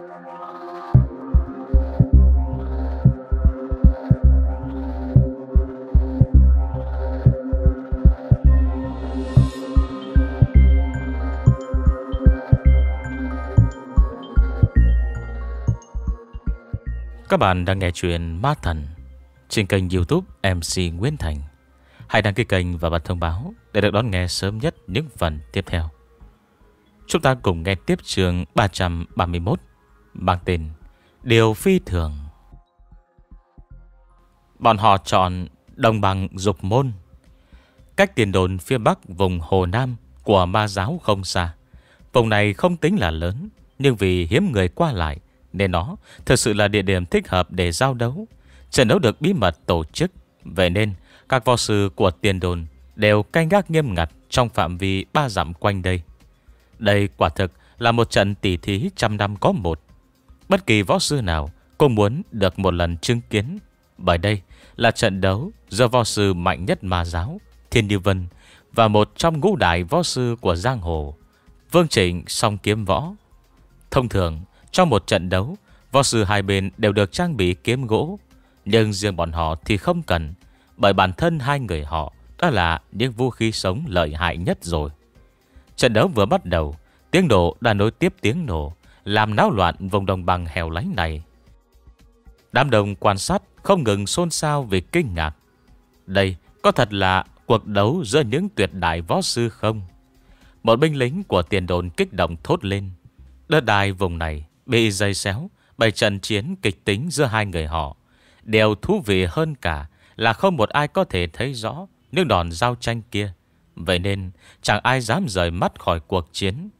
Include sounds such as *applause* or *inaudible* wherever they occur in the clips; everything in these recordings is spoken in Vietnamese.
Các bạn đang nghe chuyện Ma Thần trên kênh youtube MC Nguyễn Thành. Hãy đăng ký kênh và bật thông báo để được đón nghe sớm nhất những phần tiếp theo. Chúng ta cùng nghe tiếp chương 331 Mang tên Điều phi thường Bọn họ chọn đồng bằng dục môn Cách tiền đồn phía bắc vùng Hồ Nam Của ma giáo không xa Vùng này không tính là lớn Nhưng vì hiếm người qua lại Nên nó thực sự là địa điểm thích hợp để giao đấu Trận đấu được bí mật tổ chức Vậy nên các võ sư của tiền đồn Đều canh gác nghiêm ngặt Trong phạm vi ba dặm quanh đây Đây quả thực là một trận tỉ thí trăm năm có một Bất kỳ võ sư nào cũng muốn được một lần chứng kiến. Bởi đây là trận đấu do võ sư mạnh nhất mà giáo, Thiên Điều Vân, và một trong ngũ đại võ sư của Giang Hồ, Vương Trịnh song kiếm võ. Thông thường, trong một trận đấu, võ sư hai bên đều được trang bị kiếm gỗ, nhưng riêng bọn họ thì không cần, bởi bản thân hai người họ đã là những vũ khí sống lợi hại nhất rồi. Trận đấu vừa bắt đầu, tiếng nổ đã nối tiếp tiếng nổ, làm náo loạn vùng đồng bằng hẻo lánh này. Đám đồng quan sát không ngừng xôn xao vì kinh ngạc. Đây có thật là cuộc đấu giữa những tuyệt đại võ sư không? Một binh lính của tiền đồn kích động thốt lên. Đất đai vùng này bị dây xéo bởi trận chiến kịch tính giữa hai người họ. Điều thú vị hơn cả là không một ai có thể thấy rõ những đòn giao tranh kia. Vậy nên chẳng ai dám rời mắt khỏi cuộc chiến.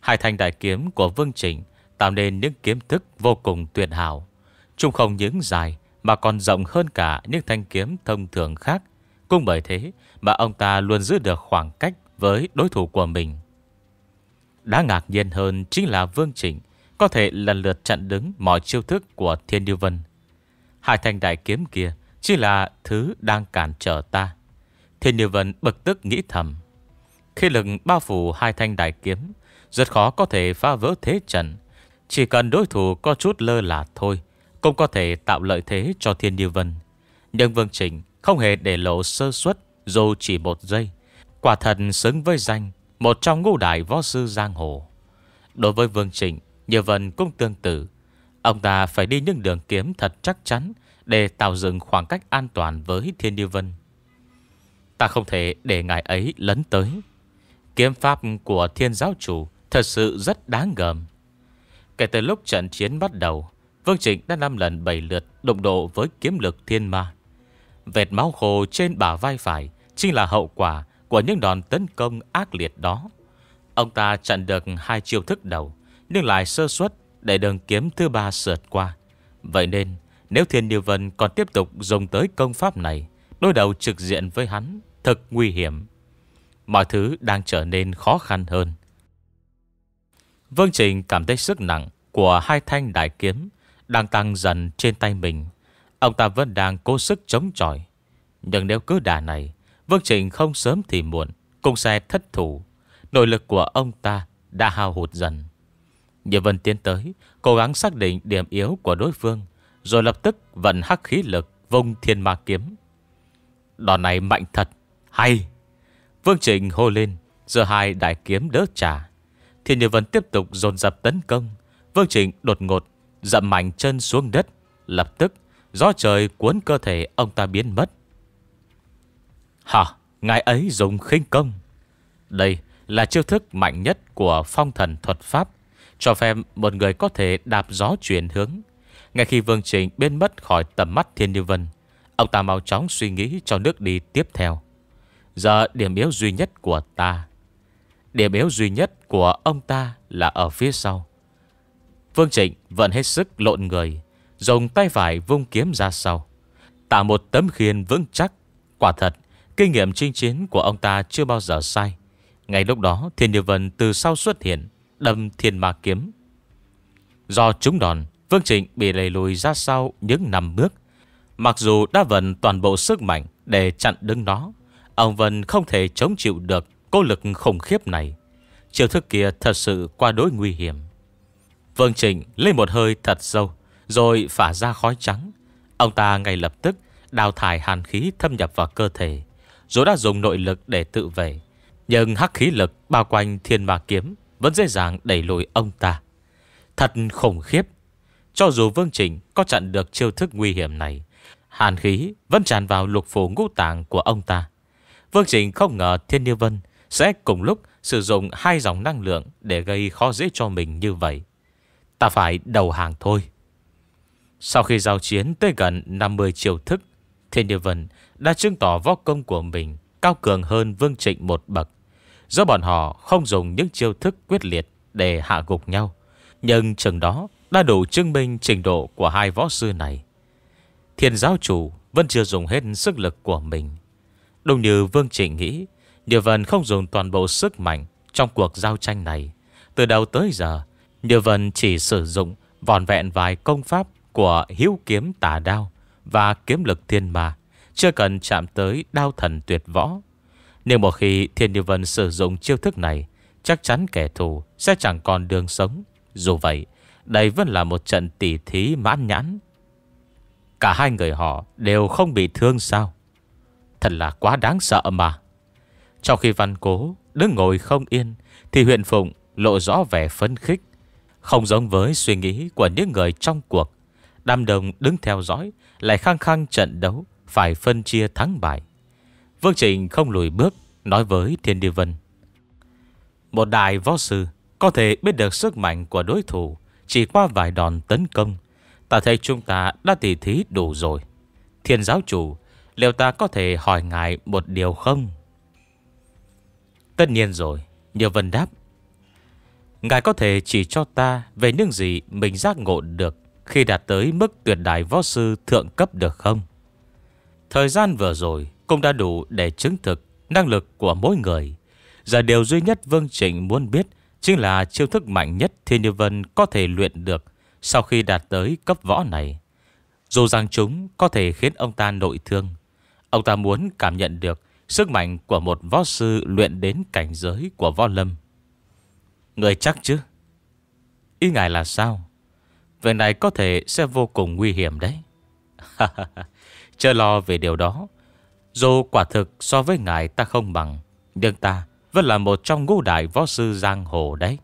Hai thanh đại kiếm của Vương Trình tạo nên những kiếm thức vô cùng tuyệt hảo. Trung không những dài mà còn rộng hơn cả những thanh kiếm thông thường khác. Cũng bởi thế mà ông ta luôn giữ được khoảng cách với đối thủ của mình. Đã ngạc nhiên hơn chính là Vương trình có thể lần lượt chặn đứng mọi chiêu thức của Thiên Điêu Vân. Hai thanh đại kiếm kia chỉ là thứ đang cản trở ta. Thiên Điêu Vân bực tức nghĩ thầm. Khi lực bao phủ hai thanh đại kiếm rất khó có thể phá vỡ thế trận Chỉ cần đối thủ có chút lơ là thôi Cũng có thể tạo lợi thế cho Thiên Như Vân Nhưng Vương Trình không hề để lộ sơ suất Dù chỉ một giây Quả thần xứng với danh Một trong ngũ đại võ sư giang hồ Đối với Vương Trình Như Vân cũng tương tự Ông ta phải đi những đường kiếm thật chắc chắn Để tạo dựng khoảng cách an toàn với Thiên Như Vân Ta không thể để ngài ấy lấn tới Kiếm pháp của thiên giáo chủ Thật sự rất đáng ngờm Kể từ lúc trận chiến bắt đầu Vương Trịnh đã 5 lần 7 lượt Đụng độ với kiếm lực thiên ma Vẹt máu khô trên bả vai phải Chính là hậu quả Của những đòn tấn công ác liệt đó Ông ta chặn được hai chiêu thức đầu Nhưng lại sơ suất Để đường kiếm thứ ba sượt qua Vậy nên nếu Thiên Điều Vân còn tiếp tục dùng tới công pháp này Đối đầu trực diện với hắn Thật nguy hiểm Mọi thứ đang trở nên khó khăn hơn Vương Trình cảm thấy sức nặng của hai thanh đại kiếm đang tăng dần trên tay mình. Ông ta vẫn đang cố sức chống chọi. Nhưng nếu cứ đà này, Vương Trình không sớm thì muộn, cũng sẽ thất thủ. Nội lực của ông ta đã hao hụt dần. Nhật Vân tiến tới, cố gắng xác định điểm yếu của đối phương, rồi lập tức vận hắc khí lực vung thiên ma kiếm. Đòn này mạnh thật, hay! Vương Trình hô lên, giờ hai đại kiếm đỡ trả. Thiên Như Vân tiếp tục dồn dập tấn công Vương Trịnh đột ngột Dậm mạnh chân xuống đất Lập tức gió trời cuốn cơ thể ông ta biến mất Hả Ngài ấy dùng khinh công Đây là chiêu thức mạnh nhất Của phong thần thuật pháp Cho phép một người có thể đạp gió chuyển hướng Ngay khi Vương Trịnh biến mất khỏi tầm mắt Thiên Như Vân Ông ta mau chóng suy nghĩ cho nước đi tiếp theo Giờ điểm yếu duy nhất của ta Điểm yếu duy nhất của ông ta là ở phía sau. Phương Trịnh vẫn hết sức lộn người, dùng tay phải vung kiếm ra sau. Tạo một tấm khiên vững chắc. Quả thật, kinh nghiệm chinh chiến của ông ta chưa bao giờ sai. Ngay lúc đó, Thiên Như Vân từ sau xuất hiện, đâm thiên ma kiếm. Do trúng đòn, Phương Trịnh bị lầy lùi ra sau những năm bước. Mặc dù đã vận toàn bộ sức mạnh để chặn đứng nó, ông Vân không thể chống chịu được Cô lực khủng khiếp này Chiều thức kia thật sự qua đối nguy hiểm Vương Trịnh lấy một hơi thật sâu Rồi phả ra khói trắng Ông ta ngay lập tức Đào thải hàn khí thâm nhập vào cơ thể Dù đã dùng nội lực để tự vệ Nhưng hắc khí lực bao quanh thiên ma kiếm Vẫn dễ dàng đẩy lùi ông ta Thật khủng khiếp Cho dù Vương Trịnh có chặn được chiêu thức nguy hiểm này Hàn khí vẫn tràn vào lục phủ ngũ tạng của ông ta Vương Trịnh không ngờ Thiên Niêu Vân sẽ cùng lúc sử dụng hai dòng năng lượng để gây khó dễ cho mình như vậy. Ta phải đầu hàng thôi. Sau khi giao chiến tới gần 50 chiều thức, Thiên Địa Vân đã chứng tỏ võ công của mình cao cường hơn Vương Trịnh một bậc. Do bọn họ không dùng những chiêu thức quyết liệt để hạ gục nhau. Nhưng chừng đó đã đủ chứng minh trình độ của hai võ sư này. Thiên giáo chủ vẫn chưa dùng hết sức lực của mình. Đúng như Vương Trịnh nghĩ, Điều Vân không dùng toàn bộ sức mạnh trong cuộc giao tranh này. Từ đầu tới giờ, Điều Vân chỉ sử dụng vòn vẹn vài công pháp của hiếu kiếm tà đao và kiếm lực thiên ma, chưa cần chạm tới đao thần tuyệt võ. Nếu một khi Thiên Điều Vân sử dụng chiêu thức này, chắc chắn kẻ thù sẽ chẳng còn đường sống. Dù vậy, đây vẫn là một trận tỉ thí mãn nhãn. Cả hai người họ đều không bị thương sao? Thật là quá đáng sợ mà. Trong khi văn cố đứng ngồi không yên Thì huyện Phụng lộ rõ vẻ phấn khích Không giống với suy nghĩ của những người trong cuộc Đam đồng đứng theo dõi Lại khăng khăng trận đấu Phải phân chia thắng bại Vương Trịnh không lùi bước Nói với Thiên Đi Vân Một đại võ sư Có thể biết được sức mạnh của đối thủ Chỉ qua vài đòn tấn công Ta thấy chúng ta đã tỉ thí đủ rồi Thiên giáo chủ Liệu ta có thể hỏi ngài một điều không? Tất nhiên rồi Nhờ Vân đáp Ngài có thể chỉ cho ta Về những gì mình giác ngộ được Khi đạt tới mức tuyệt đại võ sư thượng cấp được không Thời gian vừa rồi Cũng đã đủ để chứng thực Năng lực của mỗi người Giờ điều duy nhất Vương Trịnh muốn biết Chính là chiêu thức mạnh nhất Thiên Như Vân có thể luyện được Sau khi đạt tới cấp võ này Dù rằng chúng có thể khiến ông ta nội thương Ông ta muốn cảm nhận được Sức mạnh của một võ sư luyện đến cảnh giới của võ lâm Người chắc chứ Ý ngài là sao Việc này có thể sẽ vô cùng nguy hiểm đấy *laughs* Chưa lo về điều đó Dù quả thực so với ngài ta không bằng Nhưng ta vẫn là một trong ngũ đại võ sư giang hồ đấy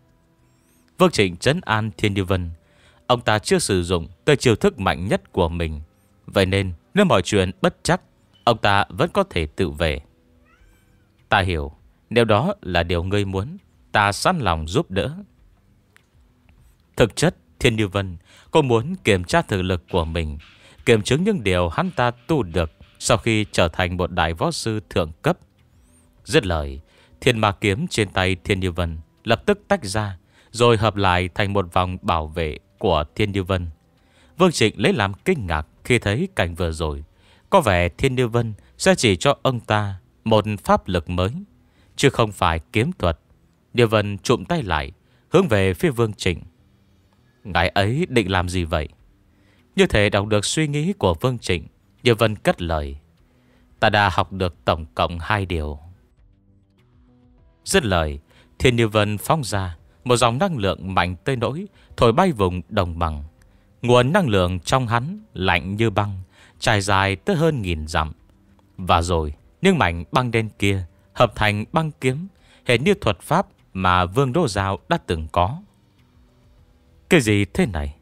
Vương Trịnh trấn an Thiên Như Vân Ông ta chưa sử dụng tới chiều thức mạnh nhất của mình Vậy nên nếu mọi chuyện bất chắc Ông ta vẫn có thể tự về Ta hiểu Nếu đó là điều ngươi muốn Ta sẵn lòng giúp đỡ Thực chất Thiên Như Vân Cô muốn kiểm tra thực lực của mình Kiểm chứng những điều hắn ta tu được Sau khi trở thành một đại võ sư thượng cấp Dứt lời Thiên ma kiếm trên tay Thiên Như Vân Lập tức tách ra Rồi hợp lại thành một vòng bảo vệ Của Thiên Như Vân Vương Trịnh lấy làm kinh ngạc Khi thấy cảnh vừa rồi Có vẻ Thiên Như Vân Sẽ chỉ cho ông ta một pháp lực mới, chứ không phải kiếm thuật. Điều Vân trụm tay lại, hướng về phía Vương Trịnh. Ngài ấy định làm gì vậy? Như thể đọc được suy nghĩ của Vương Trịnh, Điều Vân cất lời. Ta đã học được tổng cộng hai điều. Dứt lời, Thiên Như Vân phóng ra một dòng năng lượng mạnh tới nỗi thổi bay vùng đồng bằng. Nguồn năng lượng trong hắn lạnh như băng, trải dài tới hơn nghìn dặm. Và rồi, nhưng mảnh băng đen kia Hợp thành băng kiếm hệ như thuật pháp mà Vương Đô Giao đã từng có Cái gì thế này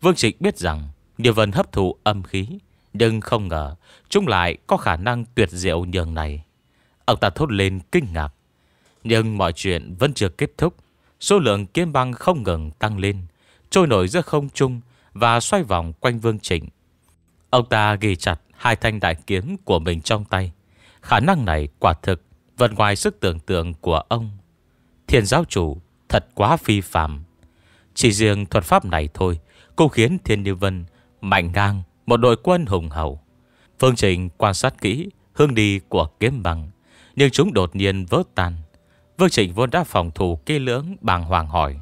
Vương Trịch biết rằng Điều vần hấp thụ âm khí Nhưng không ngờ Chúng lại có khả năng tuyệt diệu nhường này Ông ta thốt lên kinh ngạc Nhưng mọi chuyện vẫn chưa kết thúc Số lượng kiếm băng không ngừng tăng lên Trôi nổi giữa không trung Và xoay vòng quanh Vương Trịnh Ông ta ghi chặt hai thanh đại kiếm của mình trong tay Khả năng này quả thực vượt ngoài sức tưởng tượng của ông. Thiên giáo chủ thật quá phi phạm. Chỉ riêng thuật pháp này thôi cũng khiến Thiên Như Vân mạnh ngang một đội quân hùng hậu. Phương Trình quan sát kỹ hướng đi của kiếm bằng, nhưng chúng đột nhiên vỡ tan. Vương Trình vốn đã phòng thủ kỹ lưỡng bàng hoàng hỏi.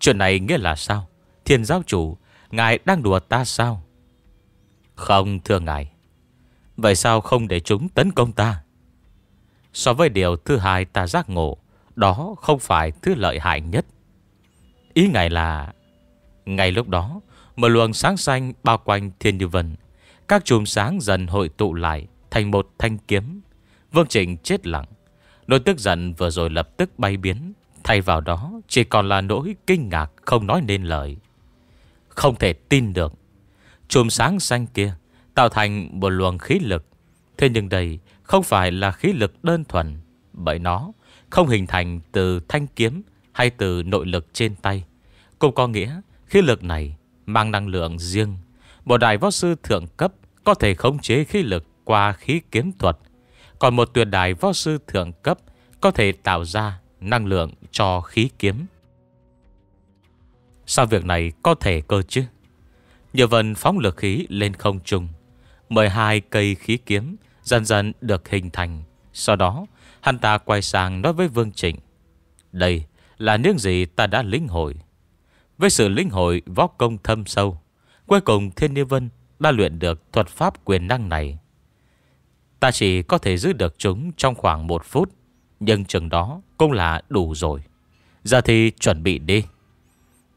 Chuyện này nghĩa là sao? Thiên giáo chủ, ngài đang đùa ta sao? Không thưa ngài, Vậy sao không để chúng tấn công ta So với điều thứ hai ta giác ngộ Đó không phải thứ lợi hại nhất Ý ngài là ngày lúc đó Một luồng sáng xanh bao quanh thiên như vân Các chùm sáng dần hội tụ lại Thành một thanh kiếm Vương Trình chết lặng Nỗi tức giận vừa rồi lập tức bay biến Thay vào đó chỉ còn là nỗi kinh ngạc Không nói nên lời Không thể tin được Chùm sáng xanh kia tạo thành một luồng khí lực. Thế nhưng đây không phải là khí lực đơn thuần, bởi nó không hình thành từ thanh kiếm hay từ nội lực trên tay. Cũng có nghĩa khí lực này mang năng lượng riêng. Một đại võ sư thượng cấp có thể khống chế khí lực qua khí kiếm thuật. Còn một tuyệt đại võ sư thượng cấp có thể tạo ra năng lượng cho khí kiếm. Sao việc này có thể cơ chứ? Nhờ vần phóng lực khí lên không trung 12 cây khí kiếm dần dần được hình thành. Sau đó, hắn ta quay sang nói với Vương Trịnh. Đây là những gì ta đã lĩnh hội. Với sự lĩnh hội võ công thâm sâu, cuối cùng Thiên Niên Vân đã luyện được thuật pháp quyền năng này. Ta chỉ có thể giữ được chúng trong khoảng một phút, nhưng chừng đó cũng là đủ rồi. Giờ thì chuẩn bị đi.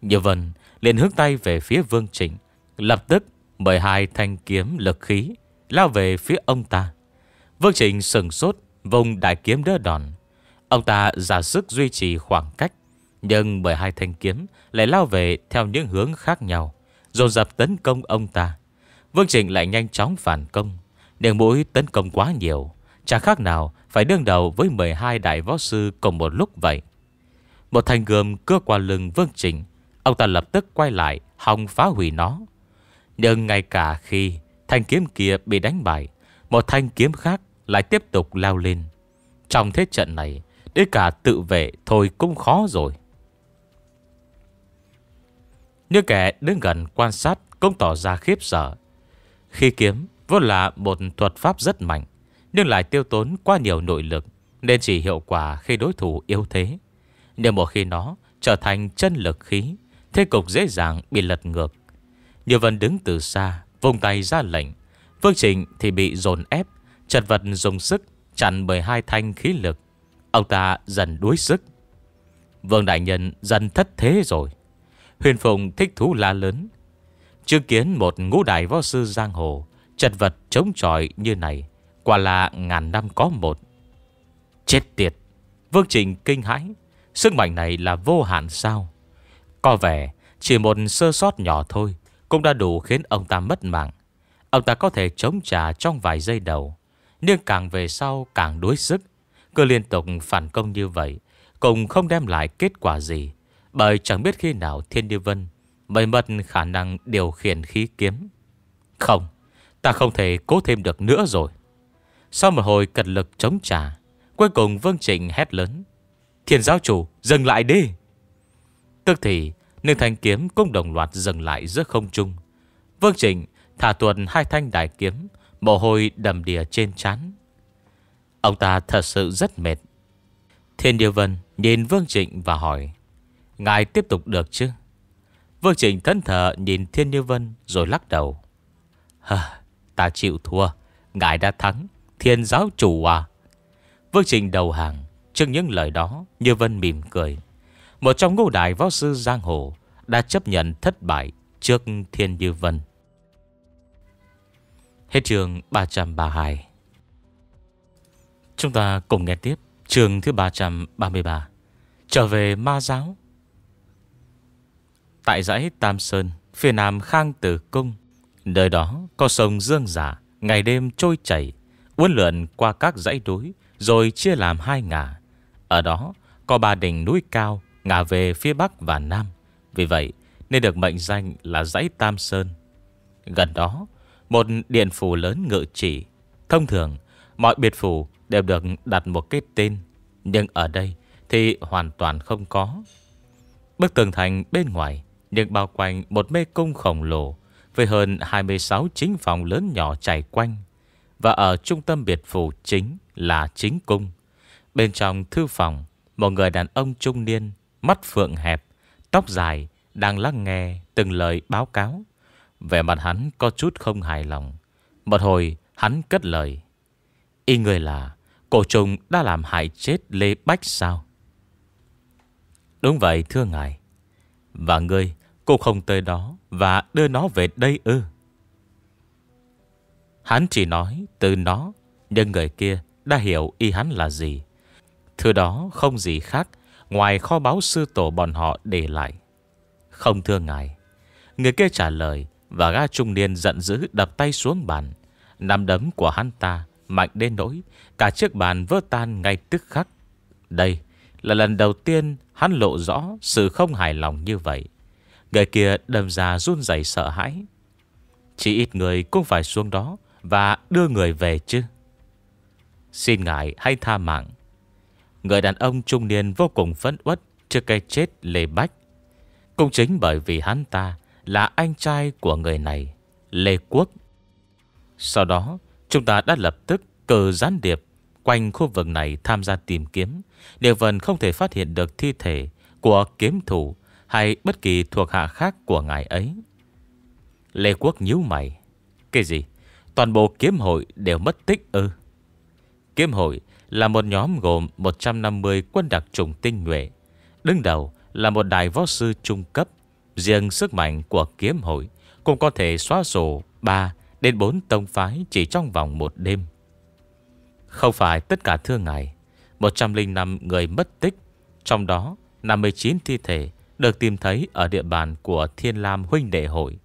Như Vân liền hướng tay về phía Vương Trịnh, lập tức Mời hai thanh kiếm lực khí Lao về phía ông ta Vương Trịnh sừng sốt Vùng đại kiếm đỡ đòn Ông ta giả sức duy trì khoảng cách Nhưng bởi hai thanh kiếm Lại lao về theo những hướng khác nhau Dồn dập tấn công ông ta Vương Trịnh lại nhanh chóng phản công Đường mũi tấn công quá nhiều Chả khác nào phải đương đầu với 12 đại võ sư cùng một lúc vậy Một thanh gươm cưa qua lưng Vương Trịnh Ông ta lập tức quay lại Hòng phá hủy nó nhưng ngay cả khi thanh kiếm kia bị đánh bại, một thanh kiếm khác lại tiếp tục lao lên. Trong thế trận này, đến cả tự vệ thôi cũng khó rồi. Những kẻ đứng gần quan sát cũng tỏ ra khiếp sợ. Khi kiếm vốn là một thuật pháp rất mạnh, nhưng lại tiêu tốn quá nhiều nội lực, nên chỉ hiệu quả khi đối thủ yếu thế. Nhưng một khi nó trở thành chân lực khí, thế cục dễ dàng bị lật ngược. Như Vân đứng từ xa Vùng tay ra lệnh Phương Trình thì bị dồn ép Chật vật dùng sức chặn bởi hai thanh khí lực Ông ta dần đuối sức Vương Đại Nhân dần thất thế rồi Huyền Phùng thích thú la lớn Chứng kiến một ngũ đại võ sư giang hồ Chật vật chống chọi như này Quả là ngàn năm có một Chết tiệt Vương Trình kinh hãi Sức mạnh này là vô hạn sao Có vẻ chỉ một sơ sót nhỏ thôi cũng đã đủ khiến ông ta mất mạng. Ông ta có thể chống trả trong vài giây đầu, nhưng càng về sau càng đuối sức. Cứ liên tục phản công như vậy, cũng không đem lại kết quả gì. Bởi chẳng biết khi nào Thiên Điêu Vân mới mất khả năng điều khiển khí kiếm. Không, ta không thể cố thêm được nữa rồi. Sau một hồi cật lực chống trả, cuối cùng Vương Trịnh hét lớn. Thiên giáo chủ, dừng lại đi! Tức thì, nên thanh kiếm cũng đồng loạt dừng lại giữa không trung Vương Trịnh thả tuần hai thanh đại kiếm Mồ hôi đầm đìa trên chán Ông ta thật sự rất mệt Thiên Điều Vân nhìn Vương Trịnh và hỏi Ngài tiếp tục được chứ Vương Trịnh thân thở nhìn Thiên Điều Vân Rồi lắc đầu Hờ, Ta chịu thua Ngài đã thắng Thiên giáo chủ à Vương Trịnh đầu hàng Trước những lời đó Như Vân mỉm cười một trong ngũ đại võ sư Giang Hồ Đã chấp nhận thất bại trước Thiên Như Vân Hết trường 332 Chúng ta cùng nghe tiếp Trường thứ 333 Trở về ma giáo Tại dãy Tam Sơn Phía nam Khang Tử Cung Nơi đó có sông Dương Giả Ngày đêm trôi chảy Uốn lượn qua các dãy núi Rồi chia làm hai ngả Ở đó có ba đỉnh núi cao ngả về phía Bắc và Nam. Vì vậy, nên được mệnh danh là dãy Tam Sơn. Gần đó, một điện phủ lớn ngự trị. Thông thường, mọi biệt phủ đều được đặt một cái tên. Nhưng ở đây thì hoàn toàn không có. Bức tường thành bên ngoài nhưng bao quanh một mê cung khổng lồ với hơn 26 chính phòng lớn nhỏ chảy quanh. Và ở trung tâm biệt phủ chính là chính cung. Bên trong thư phòng, một người đàn ông trung niên mắt phượng hẹp, tóc dài, đang lắng nghe từng lời báo cáo. Vẻ mặt hắn có chút không hài lòng. Một hồi, hắn cất lời. Y người là, cổ trùng đã làm hại chết Lê Bách sao? Đúng vậy thưa ngài. Và ngươi cũng không tới đó và đưa nó về đây ư. Hắn chỉ nói từ nó, nhưng người kia đã hiểu y hắn là gì. Thứ đó không gì khác Ngoài kho báu sư tổ bọn họ để lại Không thưa ngài Người kia trả lời Và ga trung niên giận dữ đập tay xuống bàn Nằm đấm của hắn ta Mạnh đến nỗi Cả chiếc bàn vỡ tan ngay tức khắc Đây là lần đầu tiên Hắn lộ rõ sự không hài lòng như vậy Người kia đâm ra run rẩy sợ hãi Chỉ ít người cũng phải xuống đó Và đưa người về chứ Xin ngài hãy tha mạng Người đàn ông trung niên vô cùng phẫn uất Trước cái chết Lê Bách Cũng chính bởi vì hắn ta Là anh trai của người này Lê Quốc Sau đó chúng ta đã lập tức cờ gián điệp Quanh khu vực này tham gia tìm kiếm Điều vẫn không thể phát hiện được thi thể Của kiếm thủ Hay bất kỳ thuộc hạ khác của ngài ấy Lê Quốc nhíu mày Cái gì Toàn bộ kiếm hội đều mất tích ư Kiếm hội là một nhóm gồm 150 quân đặc trùng tinh nhuệ. Đứng đầu là một đại võ sư trung cấp. Riêng sức mạnh của kiếm hội cũng có thể xóa sổ 3 đến 4 tông phái chỉ trong vòng một đêm. Không phải tất cả thương ngày, 105 người mất tích, trong đó 59 thi thể được tìm thấy ở địa bàn của Thiên Lam Huynh Đệ Hội.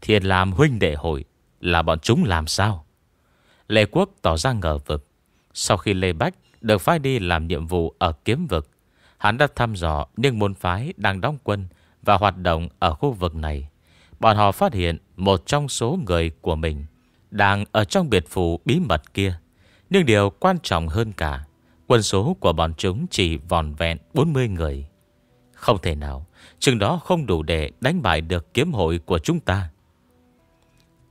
Thiên Lam Huynh Đệ Hội là bọn chúng làm sao? Lê Quốc tỏ ra ngờ vực. Sau khi Lê Bách được phái đi làm nhiệm vụ ở kiếm vực, hắn đã thăm dò những môn phái đang đóng quân và hoạt động ở khu vực này. Bọn họ phát hiện một trong số người của mình đang ở trong biệt phủ bí mật kia. Nhưng điều quan trọng hơn cả, quân số của bọn chúng chỉ vòn vẹn 40 người. Không thể nào, chừng đó không đủ để đánh bại được kiếm hội của chúng ta.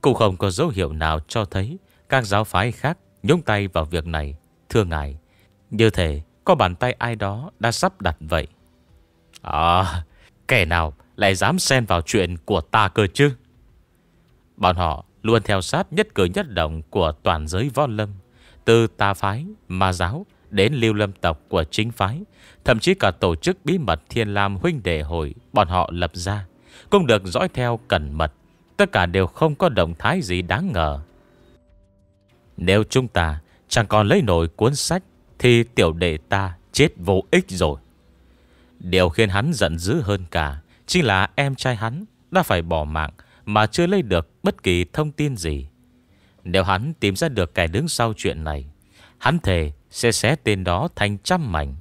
Cũng không có dấu hiệu nào cho thấy các giáo phái khác nhúng tay vào việc này Thưa ngài Như thể có bàn tay ai đó đã sắp đặt vậy À Kẻ nào lại dám xen vào chuyện của ta cơ chứ Bọn họ luôn theo sát nhất cử nhất động của toàn giới võ lâm Từ ta phái, ma giáo đến lưu lâm tộc của chính phái Thậm chí cả tổ chức bí mật thiên lam huynh đệ hội bọn họ lập ra Cũng được dõi theo cẩn mật Tất cả đều không có động thái gì đáng ngờ nếu chúng ta chẳng còn lấy nổi cuốn sách Thì tiểu đệ ta chết vô ích rồi Điều khiến hắn giận dữ hơn cả Chính là em trai hắn Đã phải bỏ mạng Mà chưa lấy được bất kỳ thông tin gì Nếu hắn tìm ra được kẻ đứng sau chuyện này Hắn thề sẽ xé tên đó thành trăm mảnh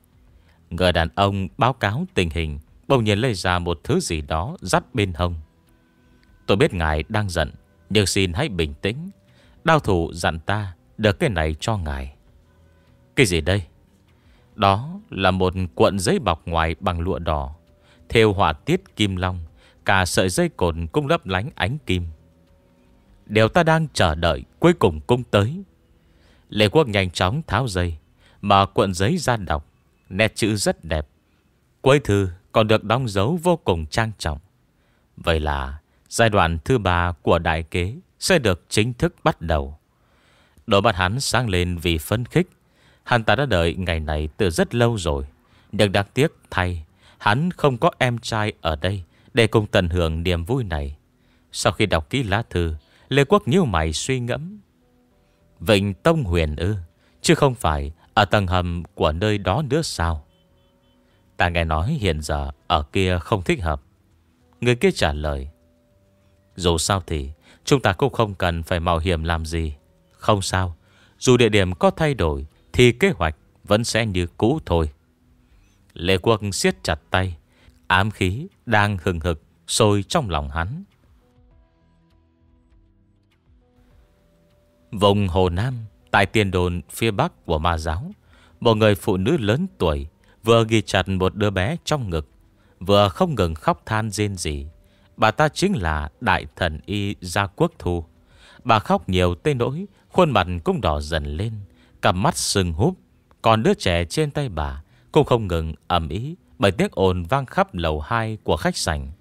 Người đàn ông báo cáo tình hình Bỗng nhiên lấy ra một thứ gì đó Dắt bên hông Tôi biết ngài đang giận Nhưng xin hãy bình tĩnh Đao thủ dặn ta Đưa cái này cho ngài Cái gì đây Đó là một cuộn giấy bọc ngoài bằng lụa đỏ Theo họa tiết kim long Cả sợi dây cột cũng lấp lánh ánh kim Điều ta đang chờ đợi Cuối cùng cũng tới Lê Quốc nhanh chóng tháo dây mở cuộn giấy ra đọc Nét chữ rất đẹp Cuối thư còn được đóng dấu vô cùng trang trọng Vậy là giai đoạn thứ ba của đại kế sẽ được chính thức bắt đầu. Đôi mắt hắn sáng lên vì phấn khích. Hắn ta đã đợi ngày này từ rất lâu rồi. Nhưng đáng tiếc thay, hắn không có em trai ở đây để cùng tận hưởng niềm vui này. Sau khi đọc ký lá thư, Lê Quốc như mày suy ngẫm. Vịnh Tông Huyền ư, chứ không phải ở tầng hầm của nơi đó nữa sao? Ta nghe nói hiện giờ ở kia không thích hợp. Người kia trả lời. Dù sao thì Chúng ta cũng không cần phải mạo hiểm làm gì Không sao Dù địa điểm có thay đổi Thì kế hoạch vẫn sẽ như cũ thôi Lệ quốc siết chặt tay Ám khí đang hừng hực Sôi trong lòng hắn Vùng Hồ Nam Tại tiền đồn phía bắc của ma giáo Một người phụ nữ lớn tuổi Vừa ghi chặt một đứa bé trong ngực Vừa không ngừng khóc than rên rỉ Bà ta chính là đại thần y Gia Quốc Thu Bà khóc nhiều tê nỗi Khuôn mặt cũng đỏ dần lên Cặp mắt sưng húp Còn đứa trẻ trên tay bà Cũng không ngừng ẩm ý Bởi tiếng ồn vang khắp lầu 2 của khách sành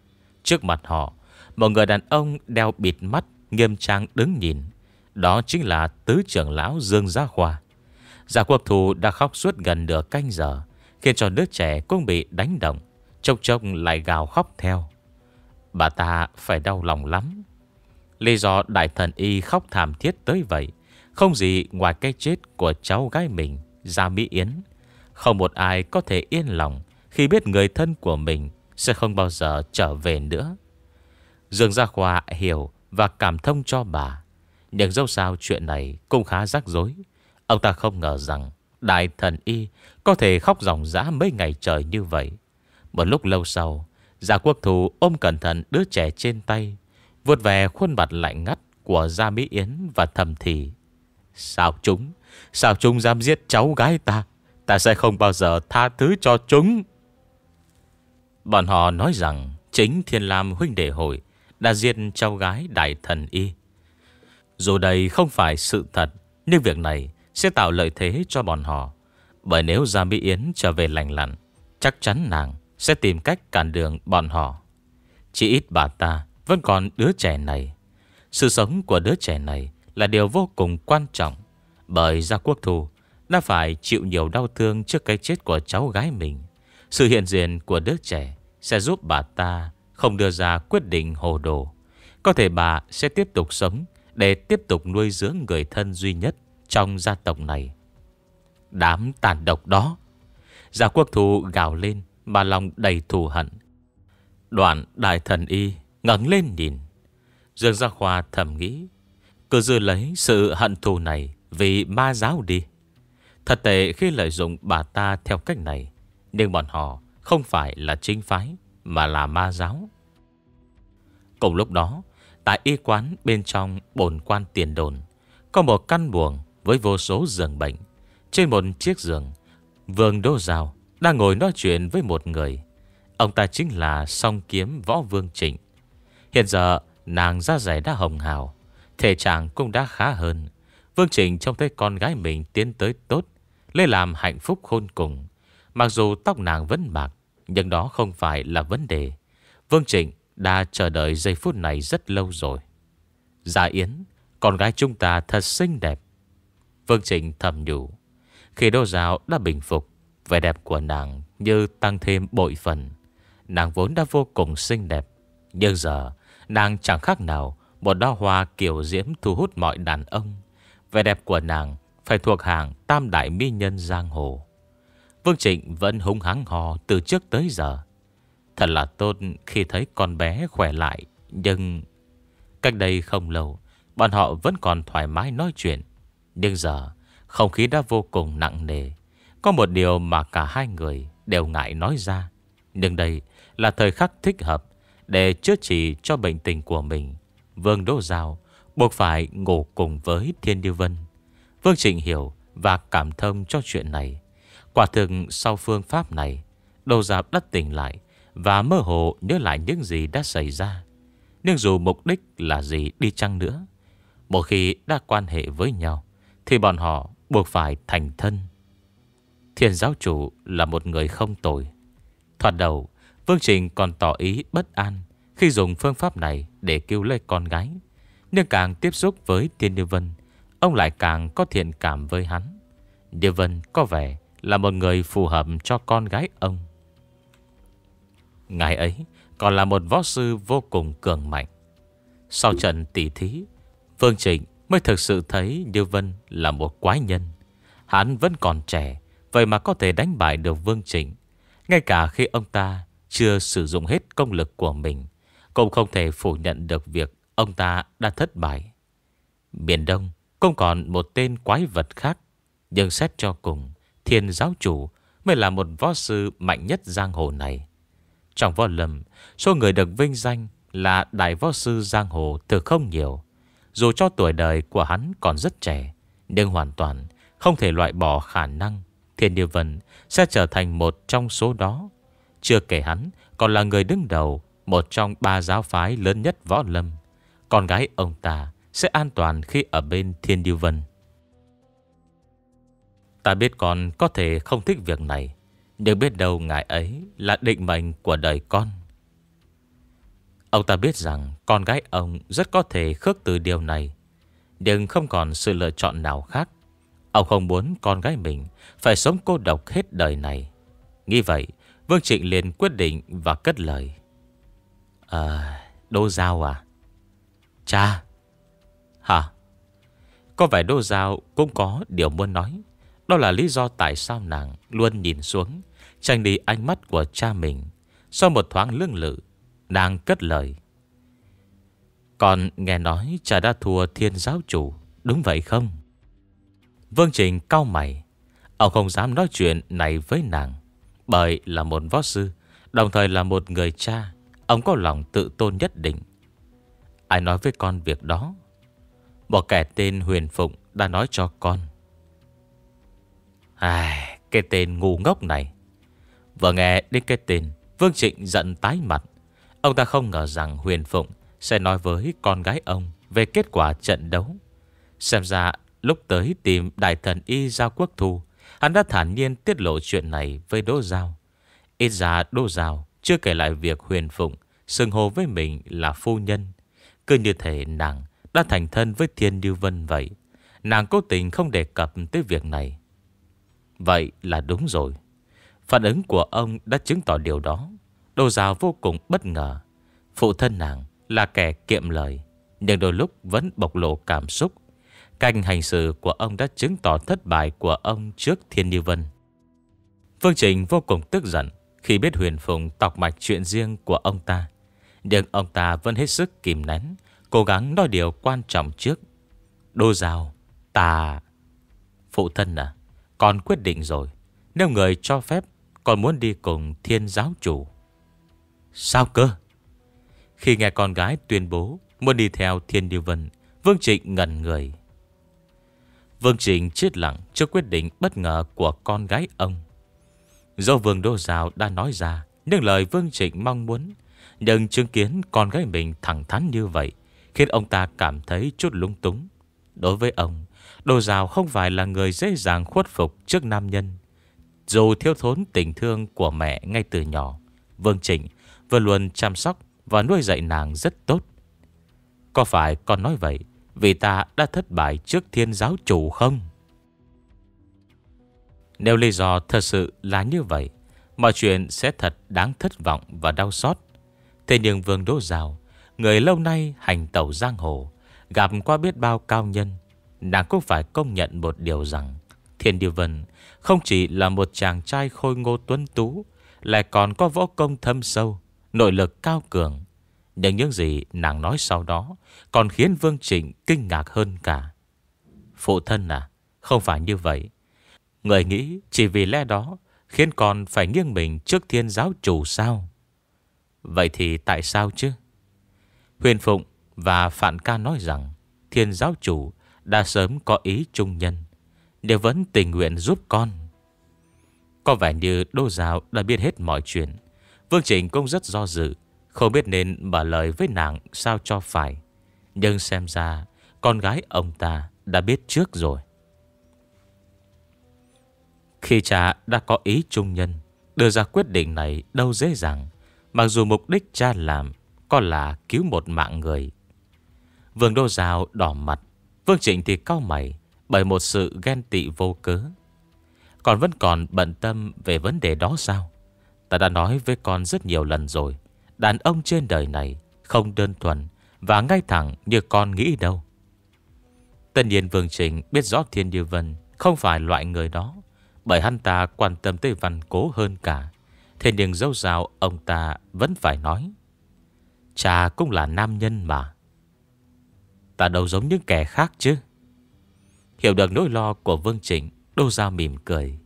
Trước mặt họ Một người đàn ông đeo bịt mắt Nghiêm trang đứng nhìn Đó chính là tứ trưởng lão Dương Gia Khoa Gia Quốc Thu đã khóc suốt gần nửa canh giờ Khiến cho đứa trẻ cũng bị đánh động Chốc chốc lại gào khóc theo Bà ta phải đau lòng lắm Lý do đại thần y khóc thảm thiết tới vậy Không gì ngoài cái chết của cháu gái mình Gia Mỹ Yến Không một ai có thể yên lòng Khi biết người thân của mình Sẽ không bao giờ trở về nữa Dương Gia Khoa hiểu Và cảm thông cho bà Nhưng dẫu sao chuyện này cũng khá rắc rối Ông ta không ngờ rằng Đại thần y có thể khóc ròng rã mấy ngày trời như vậy Một lúc lâu sau Gia quốc thủ ôm cẩn thận đứa trẻ trên tay Vượt về khuôn mặt lạnh ngắt Của Gia Mỹ Yến và thầm thì Sao chúng Sao chúng dám giết cháu gái ta Ta sẽ không bao giờ tha thứ cho chúng Bọn họ nói rằng Chính Thiên Lam huynh đệ hội Đã giết cháu gái đại thần y Dù đây không phải sự thật Nhưng việc này sẽ tạo lợi thế cho bọn họ Bởi nếu Gia Mỹ Yến trở về lành lặn Chắc chắn nàng sẽ tìm cách cản đường bọn họ Chỉ ít bà ta Vẫn còn đứa trẻ này Sự sống của đứa trẻ này Là điều vô cùng quan trọng Bởi Gia Quốc Thù Đã phải chịu nhiều đau thương Trước cái chết của cháu gái mình Sự hiện diện của đứa trẻ Sẽ giúp bà ta không đưa ra quyết định hồ đồ Có thể bà sẽ tiếp tục sống Để tiếp tục nuôi dưỡng người thân duy nhất Trong gia tộc này Đám tàn độc đó Gia quốc thù gào lên mà lòng đầy thù hận Đoạn đại thần y ngẩng lên nhìn Dương Gia Khoa thầm nghĩ Cứ dư lấy sự hận thù này Vì ma giáo đi Thật tệ khi lợi dụng bà ta theo cách này Nhưng bọn họ không phải là chính phái Mà là ma giáo Cùng lúc đó Tại y quán bên trong bồn quan tiền đồn Có một căn buồng với vô số giường bệnh Trên một chiếc giường Vương Đô Giao đang ngồi nói chuyện với một người Ông ta chính là song kiếm võ vương trịnh Hiện giờ nàng da dày đã hồng hào Thể trạng cũng đã khá hơn Vương Trịnh trông thấy con gái mình tiến tới tốt Lê làm hạnh phúc khôn cùng Mặc dù tóc nàng vẫn bạc Nhưng đó không phải là vấn đề Vương Trịnh đã chờ đợi giây phút này rất lâu rồi Dạ Yến Con gái chúng ta thật xinh đẹp Vương Trịnh thầm nhủ Khi đô giáo đã bình phục Vẻ đẹp của nàng như tăng thêm bội phần Nàng vốn đã vô cùng xinh đẹp Nhưng giờ nàng chẳng khác nào Một đo hoa kiểu diễm thu hút mọi đàn ông Vẻ đẹp của nàng phải thuộc hàng tam đại mỹ nhân giang hồ Vương Trịnh vẫn hung hắng hò từ trước tới giờ Thật là tốt khi thấy con bé khỏe lại Nhưng cách đây không lâu Bọn họ vẫn còn thoải mái nói chuyện Nhưng giờ không khí đã vô cùng nặng nề có một điều mà cả hai người đều ngại nói ra. Nhưng đây là thời khắc thích hợp để chữa trị cho bệnh tình của mình. Vương Đỗ Giao buộc phải ngủ cùng với Thiên Điêu Vân. Vương Trịnh hiểu và cảm thông cho chuyện này. Quả thực sau phương pháp này, Đỗ Giao đã tỉnh lại và mơ hồ nhớ lại những gì đã xảy ra. Nhưng dù mục đích là gì đi chăng nữa, một khi đã quan hệ với nhau, thì bọn họ buộc phải thành thân. Thiền giáo chủ là một người không tội. Thoạt đầu Vương Trình còn tỏ ý bất an Khi dùng phương pháp này để cứu lấy con gái Nhưng càng tiếp xúc với Tiên Như Vân Ông lại càng có thiện cảm với hắn Như Vân có vẻ Là một người phù hợp cho con gái ông Ngày ấy Còn là một võ sư vô cùng cường mạnh Sau trận tỉ thí Vương Trịnh mới thực sự thấy Điêu Vân là một quái nhân Hắn vẫn còn trẻ Vậy mà có thể đánh bại được Vương Trịnh Ngay cả khi ông ta Chưa sử dụng hết công lực của mình Cũng không thể phủ nhận được việc Ông ta đã thất bại Biển Đông Không còn một tên quái vật khác Nhưng xét cho cùng Thiên giáo chủ Mới là một võ sư mạnh nhất giang hồ này Trong võ lâm Số người được vinh danh là đại võ sư giang hồ từ không nhiều. Dù cho tuổi đời của hắn còn rất trẻ, nhưng hoàn toàn không thể loại bỏ khả năng Thiên Địa Vân sẽ trở thành một trong số đó. Chưa kể hắn còn là người đứng đầu, một trong ba giáo phái lớn nhất võ lâm. Con gái ông ta sẽ an toàn khi ở bên Thiên Địa Vân. Ta biết con có thể không thích việc này, nhưng biết đâu ngài ấy là định mệnh của đời con. Ông ta biết rằng con gái ông rất có thể khước từ điều này, nhưng không còn sự lựa chọn nào khác. Ông không muốn con gái mình phải sống cô độc hết đời này. Nghĩ vậy, Vương Trịnh liền quyết định và cất lời. À, Đô Giao à? Cha! Hả? Có vẻ Đô Giao cũng có điều muốn nói. Đó là lý do tại sao nàng luôn nhìn xuống, tranh đi ánh mắt của cha mình. Sau một thoáng lương lự, nàng cất lời. Còn nghe nói cha đã thua thiên giáo chủ, đúng vậy không? Vương Trình cao mày Ông không dám nói chuyện này với nàng Bởi là một võ sư Đồng thời là một người cha Ông có lòng tự tôn nhất định Ai nói với con việc đó Một kẻ tên Huyền Phụng Đã nói cho con Ai, Cái tên ngu ngốc này Vừa nghe đến cái tên Vương Trịnh giận tái mặt Ông ta không ngờ rằng Huyền Phụng Sẽ nói với con gái ông Về kết quả trận đấu Xem ra Lúc tới tìm đại thần y Giao Quốc Thu Hắn đã thản nhiên tiết lộ chuyện này với Đỗ Giao Ít ra Đỗ Giao Chưa kể lại việc huyền phụng Sừng hồ với mình là phu nhân Cứ như thể nàng Đã thành thân với Thiên Như Vân vậy Nàng cố tình không đề cập tới việc này Vậy là đúng rồi Phản ứng của ông đã chứng tỏ điều đó đỗ giao vô cùng bất ngờ Phụ thân nàng là kẻ kiệm lời Nhưng đôi lúc vẫn bộc lộ cảm xúc Cách hành xử của ông đã chứng tỏ thất bại của ông trước Thiên Như Vân. Phương Trình vô cùng tức giận khi biết Huyền Phùng tọc mạch chuyện riêng của ông ta. Nhưng ông ta vẫn hết sức kìm nén, cố gắng nói điều quan trọng trước. Đô Giao, ta... Phụ thân à, con quyết định rồi. Nếu người cho phép, con muốn đi cùng thiên giáo chủ. Sao cơ? Khi nghe con gái tuyên bố muốn đi theo thiên điều vân, Vương Trịnh ngẩn người. Vương Trình chết lặng trước quyết định bất ngờ của con gái ông. Do Vương Đô Giao đã nói ra những lời Vương Trịnh mong muốn, nhưng chứng kiến con gái mình thẳng thắn như vậy khiến ông ta cảm thấy chút lung túng. Đối với ông, Đô Giao không phải là người dễ dàng khuất phục trước nam nhân. Dù thiếu thốn tình thương của mẹ ngay từ nhỏ, Vương Trịnh vừa luôn chăm sóc và nuôi dạy nàng rất tốt. Có phải con nói vậy vì ta đã thất bại trước thiên giáo chủ không Nếu lý do thật sự là như vậy Mọi chuyện sẽ thật đáng thất vọng và đau xót Thế nhưng Vương Đỗ Giao Người lâu nay hành tẩu giang hồ Gặp qua biết bao cao nhân Nàng cũng phải công nhận một điều rằng Thiên Điều Vân không chỉ là một chàng trai khôi ngô tuấn tú Lại còn có võ công thâm sâu Nội lực cao cường nhưng những gì nàng nói sau đó Còn khiến Vương Trịnh kinh ngạc hơn cả Phụ thân à Không phải như vậy Người nghĩ chỉ vì lẽ đó Khiến con phải nghiêng mình trước thiên giáo chủ sao Vậy thì tại sao chứ Huyền Phụng và Phản Ca nói rằng Thiên giáo chủ đã sớm có ý trung nhân Đều vẫn tình nguyện giúp con Có vẻ như Đô Giáo đã biết hết mọi chuyện Vương Trình cũng rất do dự không biết nên bà lời với nàng sao cho phải Nhưng xem ra Con gái ông ta đã biết trước rồi Khi cha đã có ý trung nhân Đưa ra quyết định này đâu dễ dàng Mặc dù mục đích cha làm Có là cứu một mạng người Vương Đô Giao đỏ mặt Vương Trịnh thì cao mày Bởi một sự ghen tị vô cớ Còn vẫn còn bận tâm về vấn đề đó sao Ta đã nói với con rất nhiều lần rồi Đàn ông trên đời này Không đơn thuần Và ngay thẳng như con nghĩ đâu Tất nhiên Vương Trình biết rõ Thiên Như Vân Không phải loại người đó Bởi hắn ta quan tâm tới văn cố hơn cả Thế nhưng dâu dào Ông ta vẫn phải nói Cha cũng là nam nhân mà Ta đâu giống những kẻ khác chứ Hiểu được nỗi lo của Vương Trịnh Đô ra mỉm cười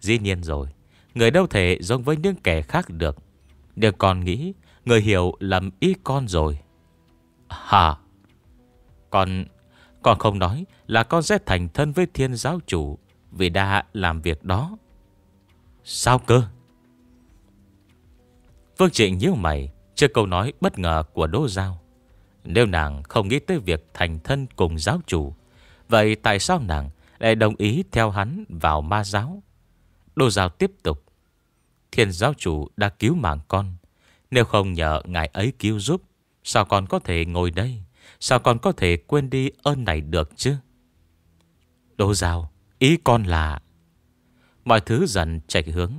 Dĩ nhiên rồi Người đâu thể giống với những kẻ khác được nhưng con nghĩ Người hiểu lầm ý con rồi Hả Con Con không nói là con sẽ thành thân với thiên giáo chủ Vì đã làm việc đó Sao cơ Vương Trịnh nhíu mày Trước câu nói bất ngờ của Đô Giao Nếu nàng không nghĩ tới việc thành thân cùng giáo chủ Vậy tại sao nàng lại đồng ý theo hắn vào ma giáo Đô Giao tiếp tục Thiền giáo chủ đã cứu mạng con Nếu không nhờ ngài ấy cứu giúp Sao con có thể ngồi đây Sao con có thể quên đi ơn này được chứ Đô Giao Ý con là Mọi thứ dần chạch hướng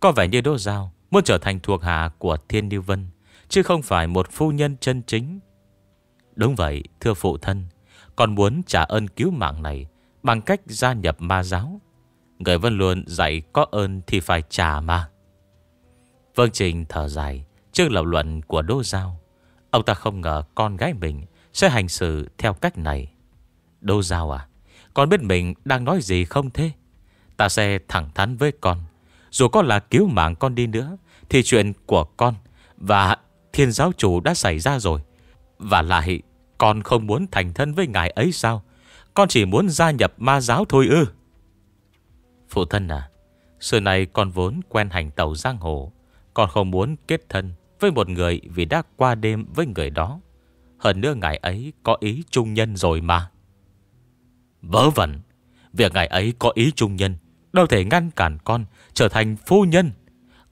Có vẻ như Đô Giao Muốn trở thành thuộc hạ của Thiên Niu Vân Chứ không phải một phu nhân chân chính Đúng vậy thưa phụ thân Con muốn trả ơn cứu mạng này Bằng cách gia nhập ma giáo Người vẫn luôn dạy có ơn thì phải trả mà Vương Trình thở dài trước lập luận của Đô Giao. Ông ta không ngờ con gái mình sẽ hành xử theo cách này. Đô Giao à, con biết mình đang nói gì không thế? Ta sẽ thẳng thắn với con. Dù có là cứu mạng con đi nữa, thì chuyện của con và thiên giáo chủ đã xảy ra rồi. Và lại, con không muốn thành thân với ngài ấy sao? Con chỉ muốn gia nhập ma giáo thôi ư. Phụ thân à, xưa nay con vốn quen hành tàu giang hồ. Con không muốn kết thân với một người vì đã qua đêm với người đó. Hơn nữa ngài ấy có ý chung nhân rồi mà. Vớ vẩn, việc ngài ấy có ý chung nhân đâu thể ngăn cản con trở thành phu nhân.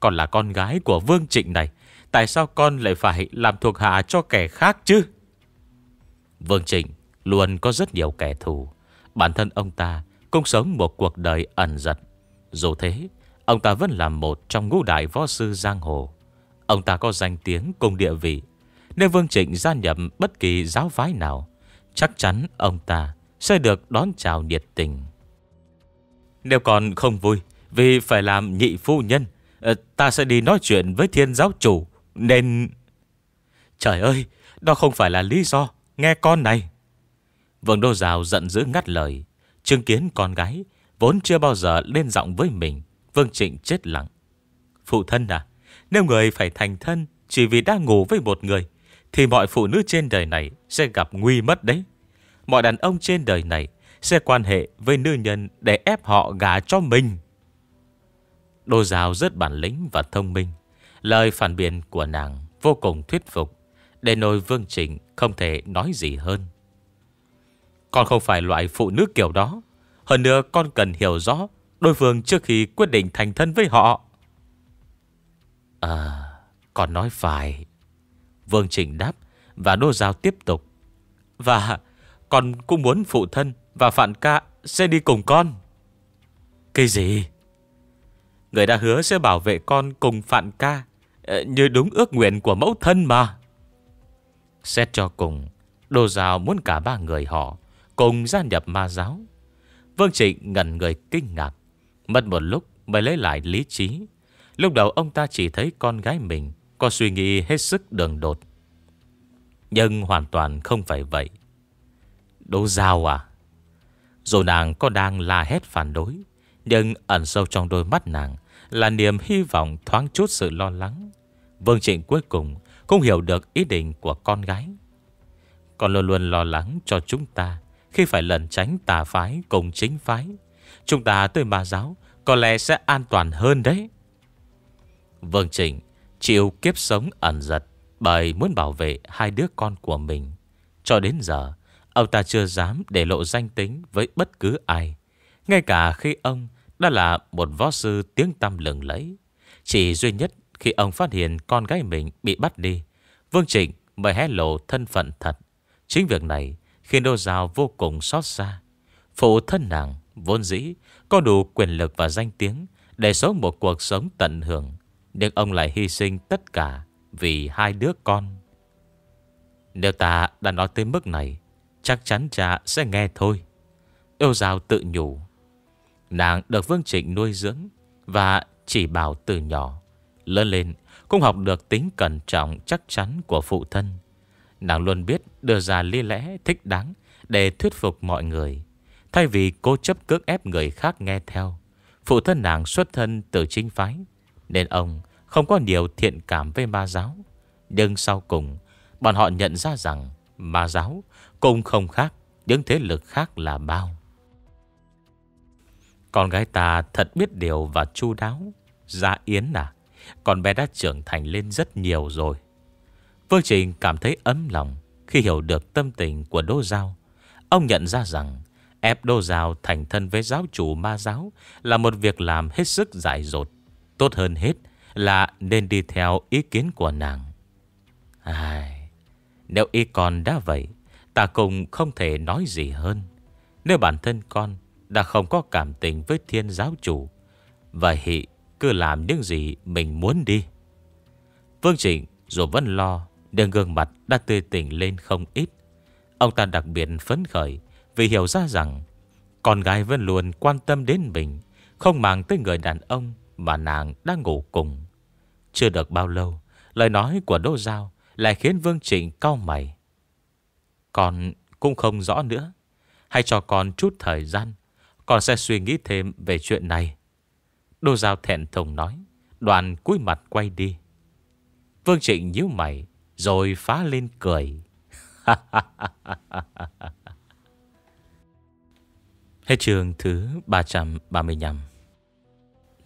Còn là con gái của Vương Trịnh này, tại sao con lại phải làm thuộc hạ cho kẻ khác chứ? Vương Trịnh luôn có rất nhiều kẻ thù. Bản thân ông ta cũng sống một cuộc đời ẩn giật. Dù thế, Ông ta vẫn là một trong ngũ đại võ sư giang hồ Ông ta có danh tiếng cùng địa vị Nếu Vương Trịnh gia nhập bất kỳ giáo phái nào Chắc chắn ông ta sẽ được đón chào nhiệt tình Nếu còn không vui Vì phải làm nhị phu nhân ờ, Ta sẽ đi nói chuyện với thiên giáo chủ Nên... Trời ơi, đó không phải là lý do Nghe con này Vương Đô Giào giận dữ ngắt lời Chứng kiến con gái Vốn chưa bao giờ lên giọng với mình Vương Trịnh chết lặng. Phụ thân à, nếu người phải thành thân chỉ vì đang ngủ với một người, thì mọi phụ nữ trên đời này sẽ gặp nguy mất đấy. Mọi đàn ông trên đời này sẽ quan hệ với nữ nhân để ép họ gả cho mình. Đô giáo rất bản lĩnh và thông minh. Lời phản biện của nàng vô cùng thuyết phục, để nôi Vương Trịnh không thể nói gì hơn. Con không phải loại phụ nữ kiểu đó. Hơn nữa con cần hiểu rõ đối phương trước khi quyết định thành thân với họ. À, còn nói phải. Vương Trình đáp và Đô Giao tiếp tục. Và con cũng muốn phụ thân và Phạn ca sẽ đi cùng con. Cái gì? Người đã hứa sẽ bảo vệ con cùng Phạn ca ờ, như đúng ước nguyện của mẫu thân mà. Xét cho cùng, Đô Giao muốn cả ba người họ cùng gia nhập ma giáo. Vương Trịnh ngẩn người kinh ngạc. Mất một lúc mới lấy lại lý trí Lúc đầu ông ta chỉ thấy con gái mình Có suy nghĩ hết sức đường đột Nhưng hoàn toàn không phải vậy Đố dao à Dù nàng có đang la hét phản đối Nhưng ẩn sâu trong đôi mắt nàng Là niềm hy vọng thoáng chút sự lo lắng Vương Trịnh cuối cùng Không hiểu được ý định của con gái Còn luôn luôn lo lắng cho chúng ta Khi phải lẩn tránh tà phái cùng chính phái Chúng ta tới mà giáo Có lẽ sẽ an toàn hơn đấy Vương Trình Chịu kiếp sống ẩn giật Bởi muốn bảo vệ hai đứa con của mình Cho đến giờ Ông ta chưa dám để lộ danh tính Với bất cứ ai Ngay cả khi ông đã là một võ sư tiếng tăm lừng lẫy Chỉ duy nhất khi ông phát hiện con gái mình bị bắt đi Vương Trịnh mới hé lộ thân phận thật Chính việc này khiến đô giáo vô cùng xót xa Phụ thân nàng Vốn dĩ có đủ quyền lực và danh tiếng Để sống một cuộc sống tận hưởng Nhưng ông lại hy sinh tất cả Vì hai đứa con Nếu ta đã nói tới mức này Chắc chắn cha sẽ nghe thôi Yêu Giao tự nhủ Nàng được Vương Trịnh nuôi dưỡng Và chỉ bảo từ nhỏ Lớn lên cũng học được tính cẩn trọng chắc chắn của phụ thân Nàng luôn biết đưa ra lý lẽ thích đáng Để thuyết phục mọi người Thay vì cố chấp cước ép người khác nghe theo Phụ thân nàng xuất thân từ chính phái Nên ông không có nhiều thiện cảm với ma giáo Nhưng sau cùng Bọn họ nhận ra rằng Ma giáo cũng không khác Những thế lực khác là bao Con gái ta thật biết điều và chu đáo gia Yến à Con bé đã trưởng thành lên rất nhiều rồi Vương Trình cảm thấy ấm lòng Khi hiểu được tâm tình của Đỗ Giao Ông nhận ra rằng Ép đô giáo thành thân với giáo chủ ma giáo là một việc làm hết sức dại dột. Tốt hơn hết là nên đi theo ý kiến của nàng. Ai, nếu y con đã vậy, ta cùng không thể nói gì hơn. Nếu bản thân con đã không có cảm tình với thiên giáo chủ, vậy cứ làm những gì mình muốn đi. Vương Trịnh dù vẫn lo, đường gương mặt đã tươi tỉnh lên không ít. Ông ta đặc biệt phấn khởi vì hiểu ra rằng Con gái vẫn luôn quan tâm đến mình Không màng tới người đàn ông Mà nàng đang ngủ cùng Chưa được bao lâu Lời nói của Đô Giao Lại khiến Vương Trịnh cau mày Con cũng không rõ nữa Hãy cho con chút thời gian Con sẽ suy nghĩ thêm về chuyện này Đô Giao thẹn thùng nói Đoàn cúi mặt quay đi Vương Trịnh nhíu mày Rồi phá lên cười *laughs* Hết trường thứ 335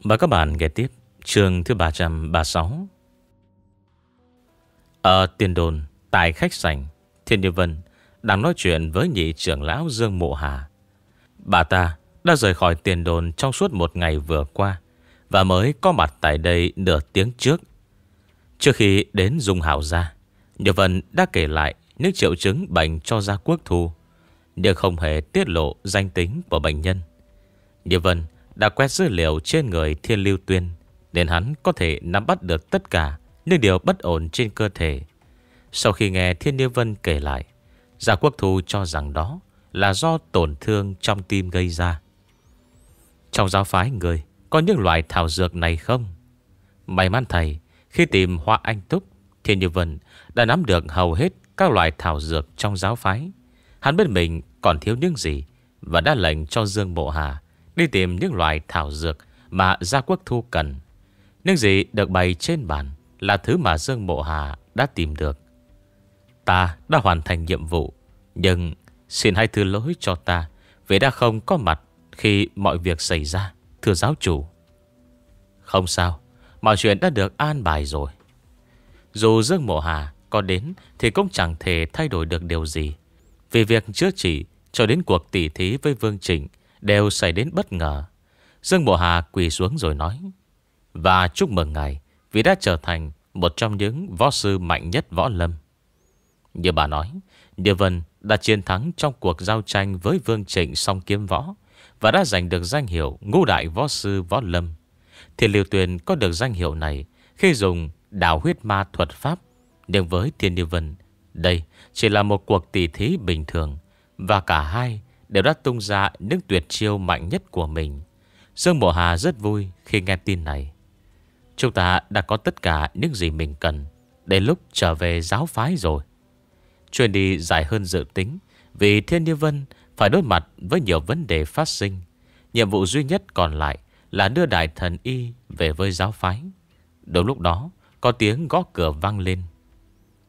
Và các bạn nghe tiếp trường thứ 336 Ở tiền đồn Tại khách sảnh Thiên Địa Vân đang nói chuyện với nhị trưởng lão Dương Mộ Hà Bà ta đã rời khỏi tiền đồn trong suốt một ngày vừa qua Và mới có mặt tại đây nửa tiếng trước Trước khi đến Dung Hảo ra Nhật Vân đã kể lại những triệu chứng bệnh cho gia quốc thù nhưng không hề tiết lộ danh tính của bệnh nhân. Như Vân đã quét dữ liệu trên người Thiên Lưu Tuyên, nên hắn có thể nắm bắt được tất cả những điều bất ổn trên cơ thể. Sau khi nghe Thiên Như Vân kể lại, Gia Quốc Thu cho rằng đó là do tổn thương trong tim gây ra. Trong giáo phái người có những loại thảo dược này không? May mắn thầy, khi tìm Hoa Anh Túc, Thiên Như Vân đã nắm được hầu hết các loại thảo dược trong giáo phái. Hắn biết mình còn thiếu những gì Và đã lệnh cho Dương Bộ Hà Đi tìm những loại thảo dược Mà Gia Quốc Thu cần Những gì được bày trên bàn Là thứ mà Dương Bộ Hà đã tìm được Ta đã hoàn thành nhiệm vụ Nhưng xin hãy thư lỗi cho ta Vì đã không có mặt Khi mọi việc xảy ra Thưa giáo chủ Không sao Mọi chuyện đã được an bài rồi Dù Dương Mộ Hà có đến Thì cũng chẳng thể thay đổi được điều gì vì việc chữa trị cho đến cuộc tỉ thí với Vương Trịnh đều xảy đến bất ngờ. Dương Bộ Hà quỳ xuống rồi nói. Và chúc mừng ngài vì đã trở thành một trong những võ sư mạnh nhất võ lâm. Như bà nói, Địa Vân đã chiến thắng trong cuộc giao tranh với Vương Trịnh song kiếm võ và đã giành được danh hiệu ngũ đại võ sư võ lâm. Thiên Liêu Tuyền có được danh hiệu này khi dùng đào huyết ma thuật pháp. Nhưng với Thiên Địa Vân, đây chỉ là một cuộc tỉ thí bình thường Và cả hai đều đã tung ra những tuyệt chiêu mạnh nhất của mình Dương Bộ Hà rất vui khi nghe tin này Chúng ta đã có tất cả những gì mình cần Đến lúc trở về giáo phái rồi Chuyên đi dài hơn dự tính Vì Thiên Như Vân phải đối mặt với nhiều vấn đề phát sinh Nhiệm vụ duy nhất còn lại là đưa đại thần y về với giáo phái Đầu lúc đó có tiếng gõ cửa vang lên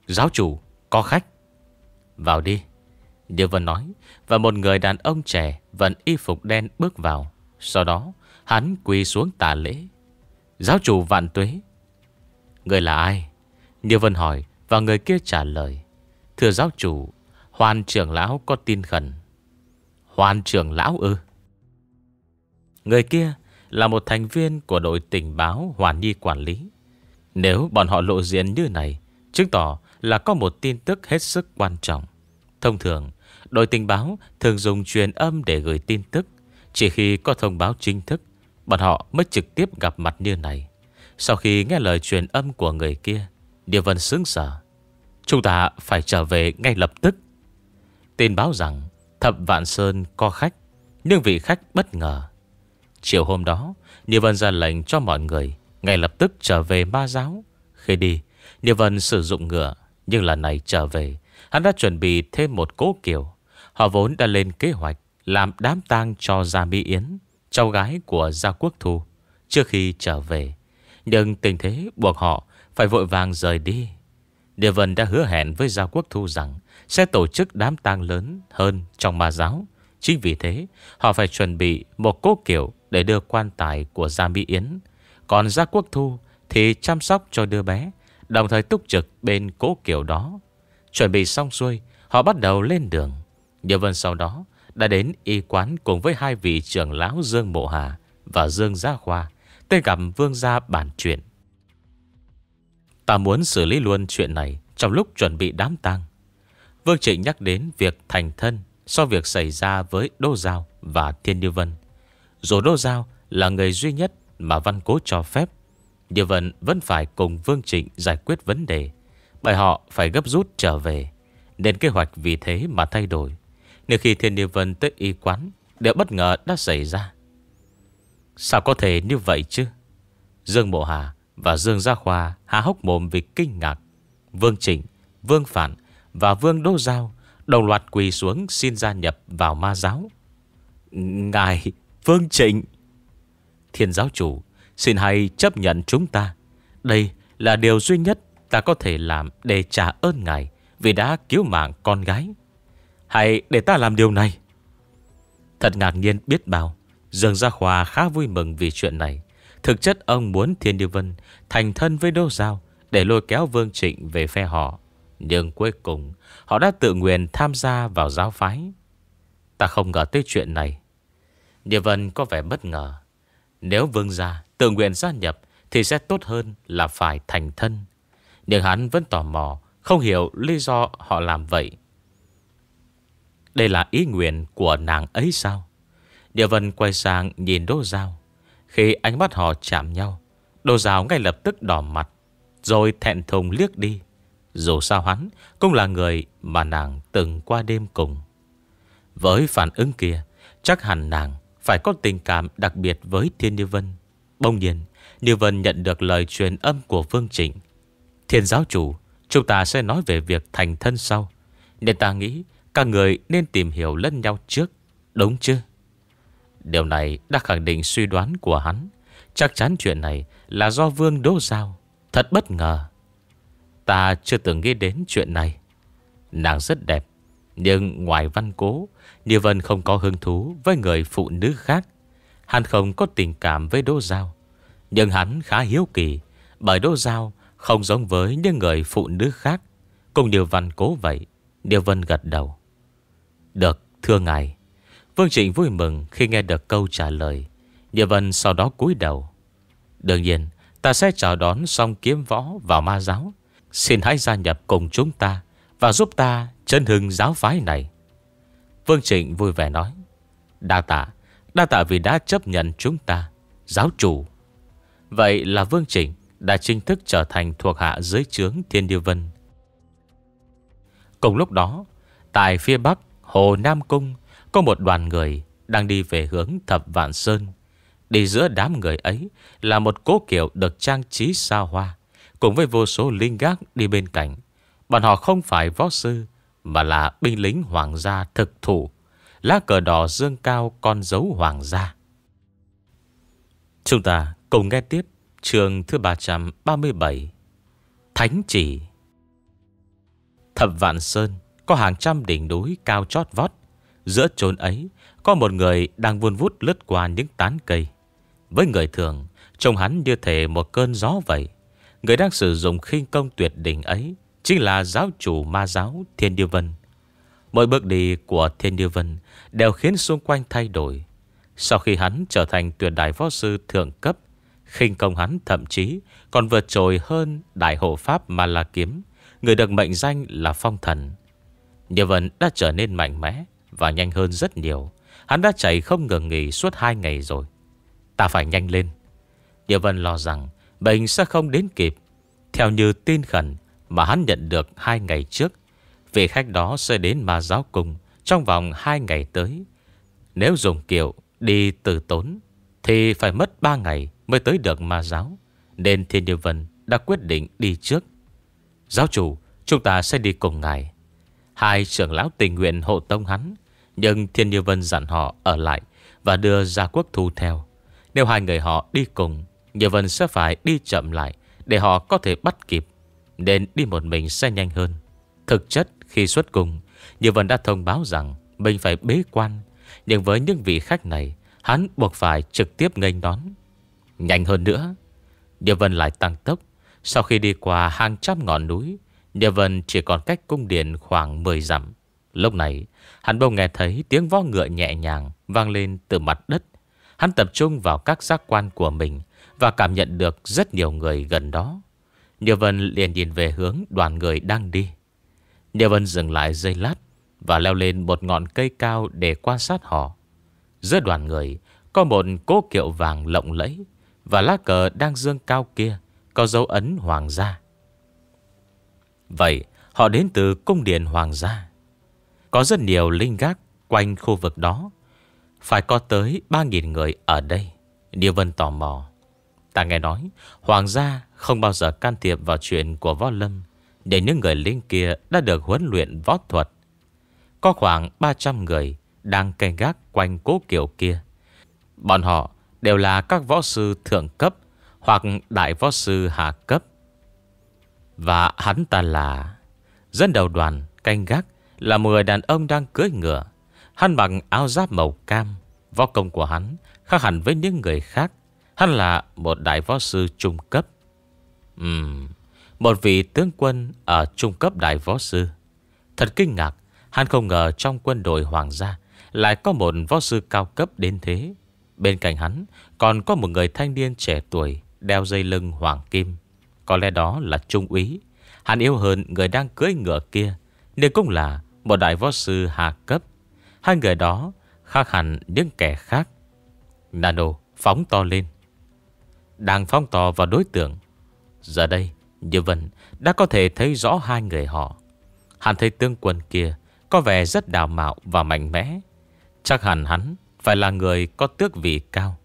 Giáo chủ có khách Vào đi Điều Vân nói Và một người đàn ông trẻ Vẫn y phục đen bước vào Sau đó Hắn quỳ xuống tà lễ Giáo chủ vạn tuế Người là ai Điều Vân hỏi Và người kia trả lời Thưa giáo chủ Hoàn trưởng lão có tin khẩn Hoàn trưởng lão ư Người kia là một thành viên của đội tình báo Hoàn Nhi quản lý. Nếu bọn họ lộ diện như này, chứng tỏ là có một tin tức hết sức quan trọng. Thông thường, đội tình báo thường dùng truyền âm để gửi tin tức. Chỉ khi có thông báo chính thức, bọn họ mới trực tiếp gặp mặt như này. Sau khi nghe lời truyền âm của người kia, Địa Vân sướng sở. Chúng ta phải trở về ngay lập tức. Tin báo rằng Thập Vạn Sơn có khách, nhưng vị khách bất ngờ. Chiều hôm đó, Địa Vân ra lệnh cho mọi người ngay lập tức trở về ma giáo. Khi đi, Địa Vân sử dụng ngựa nhưng lần này trở về Hắn đã chuẩn bị thêm một cố kiểu Họ vốn đã lên kế hoạch Làm đám tang cho Gia Mỹ Yến Cháu gái của Gia Quốc Thu Trước khi trở về Nhưng tình thế buộc họ Phải vội vàng rời đi Địa Vân đã hứa hẹn với Gia Quốc Thu rằng Sẽ tổ chức đám tang lớn hơn trong ma giáo Chính vì thế Họ phải chuẩn bị một cố kiểu Để đưa quan tài của Gia Mỹ Yến Còn Gia Quốc Thu Thì chăm sóc cho đứa bé Đồng thời túc trực bên cố kiểu đó Chuẩn bị xong xuôi Họ bắt đầu lên đường Nhớ Vân sau đó đã đến y quán Cùng với hai vị trưởng lão Dương Mộ Hà Và Dương Gia Khoa Tên gặp Vương Gia bàn chuyện Ta muốn xử lý luôn chuyện này Trong lúc chuẩn bị đám tang Vương Trịnh nhắc đến việc thành thân Sau việc xảy ra với Đô Giao Và Thiên Như Vân Dù Đô Giao là người duy nhất Mà Văn Cố cho phép Địa Vân vẫn phải cùng Vương Trịnh giải quyết vấn đề Bởi họ phải gấp rút trở về Nên kế hoạch vì thế mà thay đổi Nếu khi Thiên Địa Vân tới y quán Đều bất ngờ đã xảy ra Sao có thể như vậy chứ Dương Mộ Hà và Dương Gia Khoa há hốc mồm vì kinh ngạc Vương Trịnh, Vương Phản và Vương Đô Giao Đồng loạt quỳ xuống xin gia nhập vào ma giáo Ngài Vương Trịnh Thiên giáo chủ Xin hãy chấp nhận chúng ta Đây là điều duy nhất ta có thể làm để trả ơn ngài Vì đã cứu mạng con gái Hãy để ta làm điều này Thật ngạc nhiên biết bao Dương Gia Hòa khá vui mừng vì chuyện này Thực chất ông muốn Thiên Điều Vân Thành thân với Đô Giao Để lôi kéo Vương Trịnh về phe họ Nhưng cuối cùng Họ đã tự nguyện tham gia vào giáo phái Ta không ngờ tới chuyện này Điều Vân có vẻ bất ngờ nếu vương gia tự nguyện gia nhập Thì sẽ tốt hơn là phải thành thân Nhưng hắn vẫn tò mò Không hiểu lý do họ làm vậy Đây là ý nguyện của nàng ấy sao Địa vân quay sang nhìn Đô Giao Khi ánh mắt họ chạm nhau Đô Giao ngay lập tức đỏ mặt Rồi thẹn thùng liếc đi Dù sao hắn cũng là người mà nàng từng qua đêm cùng Với phản ứng kia Chắc hẳn nàng phải có tình cảm đặc biệt với Thiên Như Vân. Bông nhiên, Như Vân nhận được lời truyền âm của Vương Trịnh. Thiên giáo chủ, chúng ta sẽ nói về việc thành thân sau. Nên ta nghĩ các người nên tìm hiểu lẫn nhau trước, đúng chứ? Điều này đã khẳng định suy đoán của hắn. Chắc chắn chuyện này là do Vương Đỗ Giao. Thật bất ngờ. Ta chưa từng nghĩ đến chuyện này. Nàng rất đẹp, nhưng ngoài văn cố Như Vân không có hứng thú với người phụ nữ khác Hắn không có tình cảm với Đỗ Giao Nhưng hắn khá hiếu kỳ Bởi Đỗ Giao không giống với những người phụ nữ khác Cùng Điều Văn cố vậy Điều Vân gật đầu Được thưa ngài Vương Trịnh vui mừng khi nghe được câu trả lời Điều Vân sau đó cúi đầu Đương nhiên Ta sẽ chào đón xong kiếm võ vào ma giáo Xin hãy gia nhập cùng chúng ta và giúp ta chân hưng giáo phái này Vương Trịnh vui vẻ nói Đa tạ Đa tạ vì đã chấp nhận chúng ta Giáo chủ Vậy là Vương Trịnh đã chính thức trở thành thuộc hạ dưới trướng Thiên Điêu Vân Cùng lúc đó Tại phía bắc Hồ Nam Cung Có một đoàn người đang đi về hướng Thập Vạn Sơn Đi giữa đám người ấy Là một cố kiểu được trang trí xa hoa Cùng với vô số linh gác đi bên cạnh Bọn họ không phải võ sư Mà là binh lính hoàng gia thực thủ Lá cờ đỏ dương cao con dấu hoàng gia Chúng ta cùng nghe tiếp Trường thứ 337 Thánh chỉ Thập Vạn Sơn Có hàng trăm đỉnh núi cao chót vót Giữa chốn ấy Có một người đang vuôn vút lướt qua những tán cây Với người thường Trông hắn như thể một cơn gió vậy Người đang sử dụng khinh công tuyệt đỉnh ấy Chính là giáo chủ ma giáo Thiên Điêu Vân Mỗi bước đi của Thiên Điêu Vân Đều khiến xung quanh thay đổi Sau khi hắn trở thành tuyệt đại võ sư thượng cấp khinh công hắn thậm chí Còn vượt trội hơn đại hộ pháp ma la kiếm Người được mệnh danh là phong thần Điêu Vân đã trở nên mạnh mẽ Và nhanh hơn rất nhiều Hắn đã chạy không ngừng nghỉ suốt hai ngày rồi Ta phải nhanh lên Địa Vân lo rằng bệnh sẽ không đến kịp Theo như tin khẩn mà hắn nhận được hai ngày trước. Vị khách đó sẽ đến mà giáo cùng trong vòng hai ngày tới. Nếu dùng kiệu đi từ tốn thì phải mất ba ngày mới tới được ma giáo. Nên Thiên Như Vân đã quyết định đi trước. Giáo chủ, chúng ta sẽ đi cùng ngài. Hai trưởng lão tình nguyện hộ tông hắn. Nhưng Thiên Như Vân dặn họ ở lại và đưa gia quốc thu theo. Nếu hai người họ đi cùng, Như Vân sẽ phải đi chậm lại để họ có thể bắt kịp. Nên đi một mình sẽ nhanh hơn Thực chất khi xuất cùng Như Vân đã thông báo rằng Mình phải bế quan Nhưng với những vị khách này Hắn buộc phải trực tiếp nghênh đón Nhanh hơn nữa Như Vân lại tăng tốc Sau khi đi qua hàng trăm ngọn núi Như Vân chỉ còn cách cung điện khoảng 10 dặm Lúc này Hắn bỗng nghe thấy tiếng vó ngựa nhẹ nhàng Vang lên từ mặt đất Hắn tập trung vào các giác quan của mình Và cảm nhận được rất nhiều người gần đó Nhờ Vân liền nhìn về hướng đoàn người đang đi. Nhờ Vân dừng lại dây lát và leo lên một ngọn cây cao để quan sát họ. Giữa đoàn người có một cố kiệu vàng lộng lẫy và lá cờ đang dương cao kia có dấu ấn hoàng gia. Vậy họ đến từ cung điện hoàng gia. Có rất nhiều linh gác quanh khu vực đó. Phải có tới 3.000 người ở đây. Điều Vân tò mò. Ta nghe nói hoàng gia không bao giờ can thiệp vào chuyện của võ lâm Để những người lính kia đã được huấn luyện võ thuật Có khoảng 300 người đang canh gác quanh cố kiểu kia Bọn họ đều là các võ sư thượng cấp Hoặc đại võ sư hạ cấp Và hắn ta là Dân đầu đoàn canh gác là một đàn ông đang cưỡi ngựa Hắn mặc áo giáp màu cam Võ công của hắn khác hẳn với những người khác Hắn là một đại võ sư trung cấp Ừm, một vị tướng quân ở trung cấp đại võ sư. Thật kinh ngạc, hắn không ngờ trong quân đội hoàng gia lại có một võ sư cao cấp đến thế. Bên cạnh hắn còn có một người thanh niên trẻ tuổi đeo dây lưng hoàng kim. Có lẽ đó là trung úy. Hắn yêu hơn người đang cưới ngựa kia, nên cũng là một đại võ sư hạ cấp. Hai người đó khác hẳn những kẻ khác. Nano phóng to lên. Đang phóng to vào đối tượng Giờ đây Như Vân đã có thể thấy rõ hai người họ Hắn thấy tương quân kia Có vẻ rất đào mạo và mạnh mẽ Chắc hẳn hắn Phải là người có tước vị cao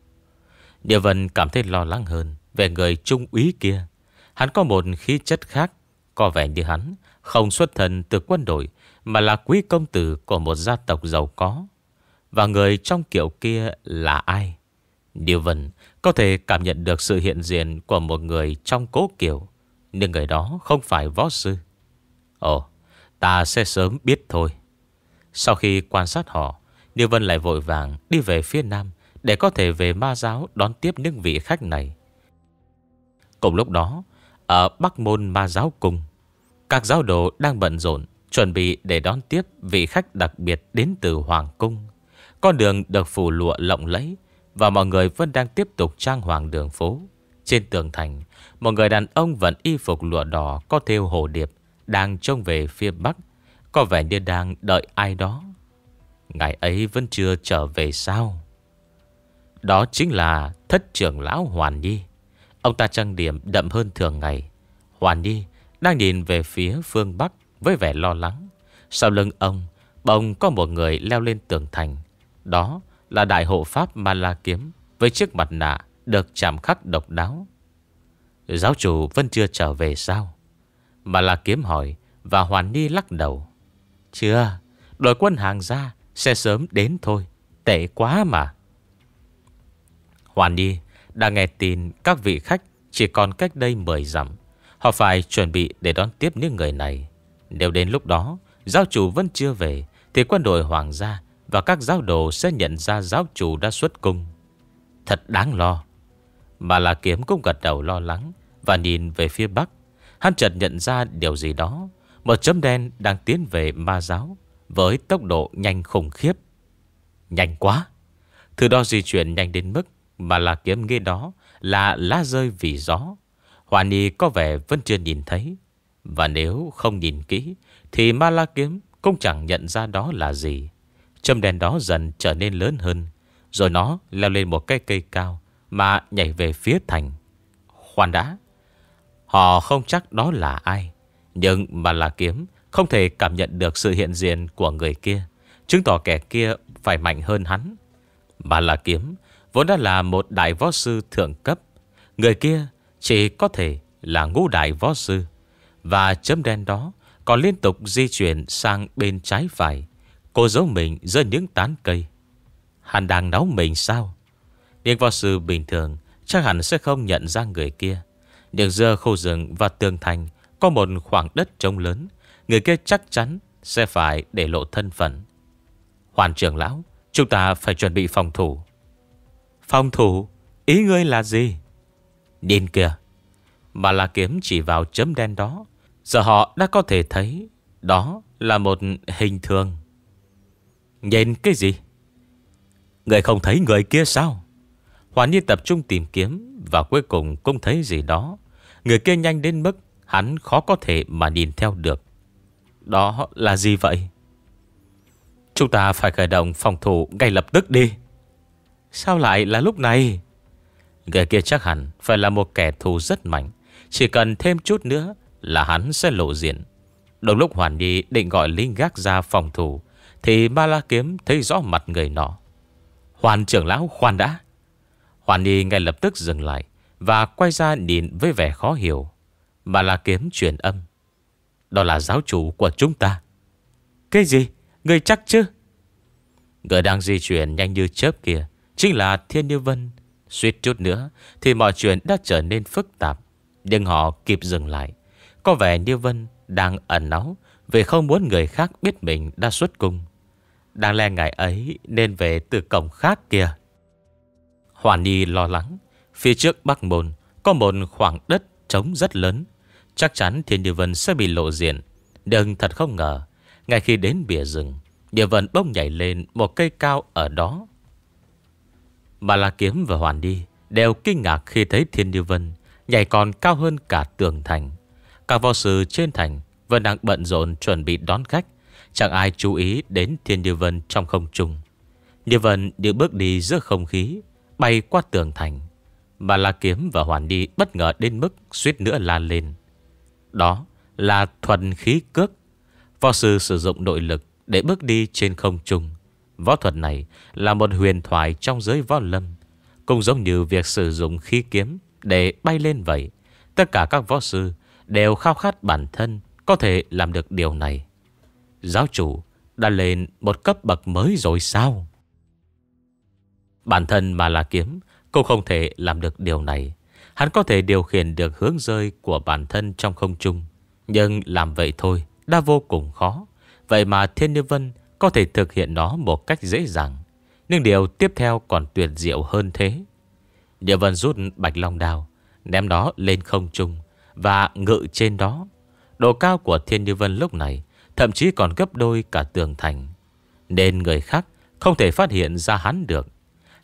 Như Vân cảm thấy lo lắng hơn Về người trung úy kia Hắn có một khí chất khác Có vẻ như hắn không xuất thân từ quân đội Mà là quý công tử của một gia tộc giàu có Và người trong kiểu kia là ai Điều Vân có thể cảm nhận được sự hiện diện của một người trong cố kiểu, nhưng người đó không phải võ sư. Ồ, ta sẽ sớm biết thôi. Sau khi quan sát họ, Điều Vân lại vội vàng đi về phía Nam để có thể về ma giáo đón tiếp những vị khách này. Cùng lúc đó, ở Bắc Môn Ma Giáo Cung, các giáo đồ đang bận rộn chuẩn bị để đón tiếp vị khách đặc biệt đến từ Hoàng Cung. Con đường được phủ lụa lộng lẫy, và mọi người vẫn đang tiếp tục trang hoàng đường phố Trên tường thành Một người đàn ông vẫn y phục lụa đỏ Có theo hồ điệp Đang trông về phía bắc Có vẻ như đang đợi ai đó Ngày ấy vẫn chưa trở về sao Đó chính là Thất trưởng lão Hoàn Nhi Ông ta trang điểm đậm hơn thường ngày Hoàn Nhi đang nhìn về phía phương Bắc Với vẻ lo lắng Sau lưng ông Bỗng có một người leo lên tường thành Đó là đại hộ pháp Ma La Kiếm với chiếc mặt nạ được chạm khắc độc đáo. Giáo chủ vẫn chưa trở về sao? Ma La Kiếm hỏi và Hoàn Ni lắc đầu. Chưa, đội quân hàng ra sẽ sớm đến thôi. Tệ quá mà. Hoàn Ni đã nghe tin các vị khách chỉ còn cách đây 10 dặm. Họ phải chuẩn bị để đón tiếp những người này. Nếu đến lúc đó, giáo chủ vẫn chưa về, thì quân đội hoàng gia và các giáo đồ sẽ nhận ra giáo chủ đã xuất cung Thật đáng lo Mà là kiếm cũng gật đầu lo lắng Và nhìn về phía bắc Hắn chợt nhận ra điều gì đó Một chấm đen đang tiến về ma giáo Với tốc độ nhanh khủng khiếp Nhanh quá Thứ đó di chuyển nhanh đến mức Mà là kiếm nghe đó là lá rơi vì gió Hoàn Nhi có vẻ vẫn chưa nhìn thấy Và nếu không nhìn kỹ Thì ma la kiếm cũng chẳng nhận ra đó là gì Châm đèn đó dần trở nên lớn hơn Rồi nó leo lên một cái cây cao Mà nhảy về phía thành Khoan đã Họ không chắc đó là ai Nhưng mà là kiếm Không thể cảm nhận được sự hiện diện của người kia Chứng tỏ kẻ kia phải mạnh hơn hắn Mà là kiếm Vốn đã là một đại võ sư thượng cấp Người kia chỉ có thể là ngũ đại võ sư Và chấm đen đó còn liên tục di chuyển sang bên trái phải Cô giấu mình dưới những tán cây Hắn đang nấu mình sao Điền võ sư bình thường Chắc hẳn sẽ không nhận ra người kia Nhưng giữa khu rừng và tường thành Có một khoảng đất trông lớn Người kia chắc chắn sẽ phải để lộ thân phận Hoàn trưởng lão Chúng ta phải chuẩn bị phòng thủ Phòng thủ Ý ngươi là gì Điên kìa Bà là kiếm chỉ vào chấm đen đó Giờ họ đã có thể thấy Đó là một hình thường Nhìn cái gì Người không thấy người kia sao Hoàn Nhi tập trung tìm kiếm Và cuối cùng cũng thấy gì đó Người kia nhanh đến mức Hắn khó có thể mà nhìn theo được Đó là gì vậy Chúng ta phải khởi động phòng thủ ngay lập tức đi Sao lại là lúc này Người kia chắc hẳn Phải là một kẻ thù rất mạnh Chỉ cần thêm chút nữa Là hắn sẽ lộ diện Đồng lúc Hoàn Nhi định gọi Linh Gác ra phòng thủ thì ba la kiếm thấy rõ mặt người nọ Hoàn trưởng lão khoan đã Hoàn y ngay lập tức dừng lại Và quay ra nhìn với vẻ khó hiểu Ba la kiếm truyền âm Đó là giáo chủ của chúng ta Cái gì? Người chắc chứ? Người đang di chuyển nhanh như chớp kia Chính là Thiên Như Vân Suýt chút nữa Thì mọi chuyện đã trở nên phức tạp Nhưng họ kịp dừng lại Có vẻ Như Vân đang ẩn náu Vì không muốn người khác biết mình đã xuất cung Đáng lẽ ngày ấy nên về từ cổng khác kia Hoàn Nhi lo lắng Phía trước Bắc Môn Có một khoảng đất trống rất lớn Chắc chắn Thiên Địa Vân sẽ bị lộ diện Đừng thật không ngờ Ngay khi đến bìa rừng Địa Vân bông nhảy lên một cây cao ở đó Bà La Kiếm và Hoàn Đi Đều kinh ngạc khi thấy Thiên Địa Vân Nhảy còn cao hơn cả tường thành Các võ sư trên thành Vẫn đang bận rộn chuẩn bị đón khách Chẳng ai chú ý đến Thiên Điều Vân trong không trung Điều Vân được bước đi giữa không khí Bay qua tường thành Mà La Kiếm và Hoàn Đi bất ngờ đến mức suýt nữa la lên Đó là thuần khí cước Võ sư sử dụng nội lực để bước đi trên không trung Võ thuật này là một huyền thoại trong giới võ lâm Cũng giống như việc sử dụng khí kiếm để bay lên vậy Tất cả các võ sư đều khao khát bản thân có thể làm được điều này Giáo chủ đã lên một cấp bậc mới rồi sao? Bản thân mà là kiếm, cô không thể làm được điều này. Hắn có thể điều khiển được hướng rơi của bản thân trong không trung. Nhưng làm vậy thôi, đã vô cùng khó. Vậy mà Thiên Như Vân có thể thực hiện nó một cách dễ dàng. Nhưng điều tiếp theo còn tuyệt diệu hơn thế. Như Vân rút bạch long đào, ném nó lên không trung và ngự trên đó. Độ cao của Thiên Như Vân lúc này Thậm chí còn gấp đôi cả tường thành Nên người khác không thể phát hiện ra hắn được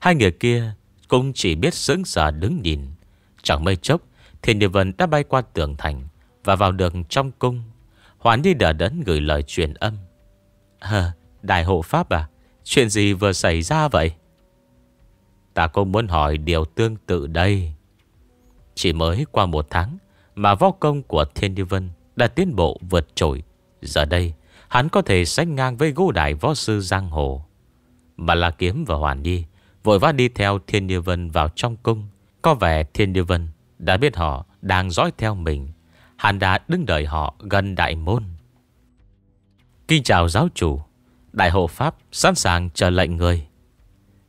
Hai người kia cũng chỉ biết sững sờ đứng nhìn Chẳng mây chốc Thiên Địa Vân đã bay qua tường thành Và vào được trong cung Hoàn Nhi đỡ đẫn gửi lời truyền âm à, Đại hộ Pháp à Chuyện gì vừa xảy ra vậy Ta cũng muốn hỏi điều tương tự đây Chỉ mới qua một tháng Mà võ công của Thiên Địa Vân Đã tiến bộ vượt trội Giờ đây Hắn có thể sánh ngang với gô đại võ sư Giang Hồ Bà La Kiếm và Hoàn đi Vội vã đi theo Thiên Như Vân vào trong cung Có vẻ Thiên Như Vân Đã biết họ đang dõi theo mình Hắn đã đứng đợi họ gần đại môn Kính chào giáo chủ Đại hộ Pháp sẵn sàng chờ lệnh người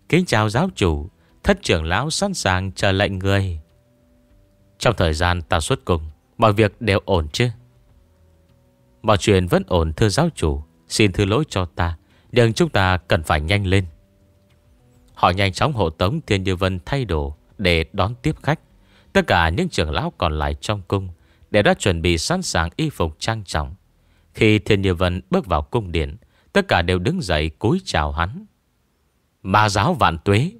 Kính chào giáo chủ Thất trưởng lão sẵn sàng chờ lệnh người Trong thời gian ta xuất cùng Mọi việc đều ổn chứ Mọi chuyện vẫn ổn thưa giáo chủ Xin thứ lỗi cho ta Nhưng chúng ta cần phải nhanh lên Họ nhanh chóng hộ tống Thiên Như Vân thay đồ Để đón tiếp khách Tất cả những trưởng lão còn lại trong cung Đều đã chuẩn bị sẵn sàng y phục trang trọng Khi Thiên Như Vân bước vào cung điện Tất cả đều đứng dậy cúi chào hắn Ma giáo vạn tuế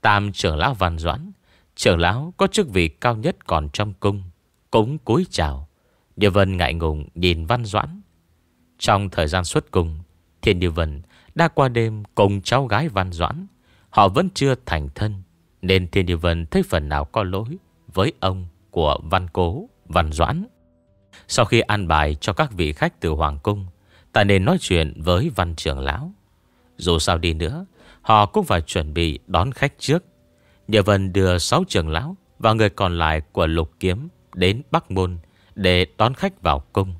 Tam trưởng lão văn doãn Trưởng lão có chức vị cao nhất còn trong cung Cũng cúi chào Điều Vân ngại ngùng nhìn Văn Doãn. Trong thời gian xuất cùng, Thiên Điều Vân đã qua đêm cùng cháu gái Văn Doãn. Họ vẫn chưa thành thân, nên Thiên Điều Vân thấy phần nào có lỗi với ông của Văn Cố, Văn Doãn. Sau khi an bài cho các vị khách từ Hoàng Cung, ta nên nói chuyện với Văn Trưởng Lão. Dù sao đi nữa, họ cũng phải chuẩn bị đón khách trước. Địa Vân đưa 6 trưởng lão và người còn lại của Lục Kiếm đến Bắc Môn để đón khách vào cung.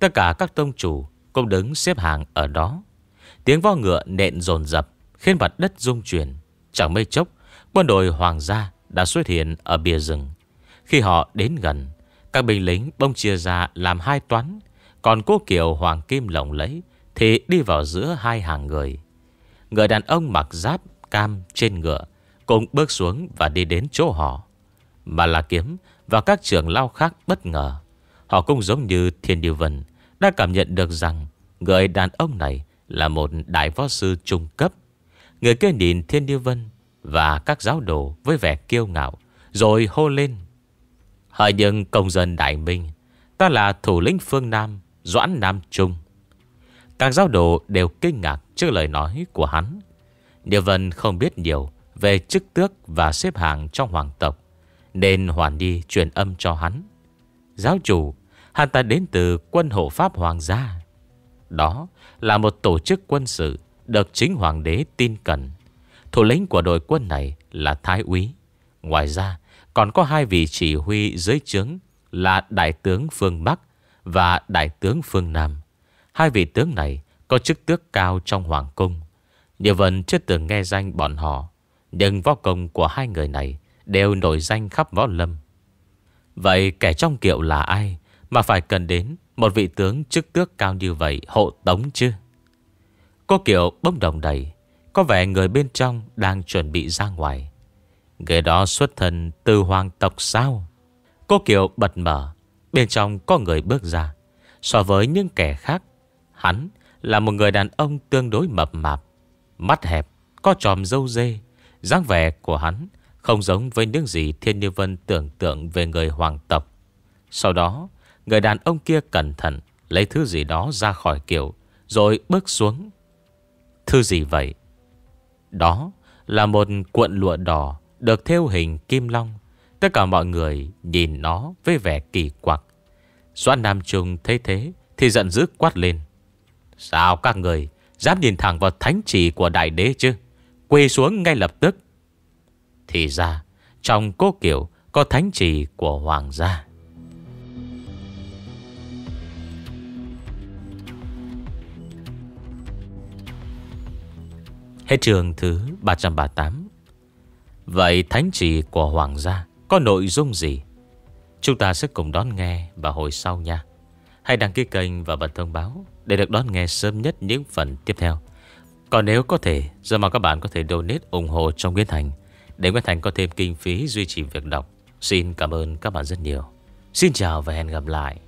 Tất cả các tông chủ cũng đứng xếp hàng ở đó. Tiếng vo ngựa nện dồn dập khiến mặt đất rung chuyển. Chẳng mấy chốc, quân đội hoàng gia đã xuất hiện ở bìa rừng. Khi họ đến gần, các binh lính bông chia ra làm hai toán, còn cố Kiều Hoàng Kim lồng lấy thì đi vào giữa hai hàng người. Người đàn ông mặc giáp cam trên ngựa cũng bước xuống và đi đến chỗ họ. Mà là kiếm và các trưởng lao khác bất ngờ. Họ cũng giống như Thiên Điều Vân Đã cảm nhận được rằng Người đàn ông này là một đại võ sư trung cấp Người kia nhìn Thiên Điêu Vân Và các giáo đồ với vẻ kiêu ngạo Rồi hô lên Hỡi những công dân Đại Minh Ta là thủ lĩnh phương Nam Doãn Nam Trung Các giáo đồ đều kinh ngạc trước lời nói của hắn Điêu Vân không biết nhiều Về chức tước và xếp hạng trong hoàng tộc Nên hoàn đi truyền âm cho hắn Giáo chủ Hắn ta đến từ quân hộ Pháp Hoàng gia. Đó là một tổ chức quân sự được chính Hoàng đế tin cẩn. Thủ lĩnh của đội quân này là Thái úy. Ngoài ra, còn có hai vị chỉ huy dưới trướng là Đại tướng Phương Bắc và Đại tướng Phương Nam. Hai vị tướng này có chức tước cao trong Hoàng cung. Nhiều vẫn chưa từng nghe danh bọn họ, nhưng võ công của hai người này đều nổi danh khắp võ lâm. Vậy kẻ trong kiệu là ai? Mà phải cần đến Một vị tướng chức tước cao như vậy Hộ tống chứ Cô Kiều bông đồng đầy Có vẻ người bên trong đang chuẩn bị ra ngoài người đó xuất thân từ hoàng tộc sao Cô Kiều bật mở Bên trong có người bước ra So với những kẻ khác Hắn là một người đàn ông tương đối mập mạp Mắt hẹp Có tròm dâu dê dáng vẻ của hắn Không giống với những gì Thiên Như Vân tưởng tượng về người hoàng tộc Sau đó Người đàn ông kia cẩn thận Lấy thứ gì đó ra khỏi kiểu Rồi bước xuống Thứ gì vậy Đó là một cuộn lụa đỏ Được theo hình kim long Tất cả mọi người nhìn nó với vẻ kỳ quặc Doãn Nam Trung thấy thế Thì giận dữ quát lên Sao các người Dám nhìn thẳng vào thánh chỉ của đại đế chứ Quỳ xuống ngay lập tức Thì ra Trong cố kiểu Có thánh chỉ của hoàng gia Hết trường thứ 338 Vậy thánh trì của hoàng gia Có nội dung gì Chúng ta sẽ cùng đón nghe vào hồi sau nha Hãy đăng ký kênh và bật thông báo Để được đón nghe sớm nhất những phần tiếp theo Còn nếu có thể Giờ mà các bạn có thể donate ủng hộ cho Nguyễn Thành Để Nguyễn Thành có thêm kinh phí duy trì việc đọc Xin cảm ơn các bạn rất nhiều Xin chào và hẹn gặp lại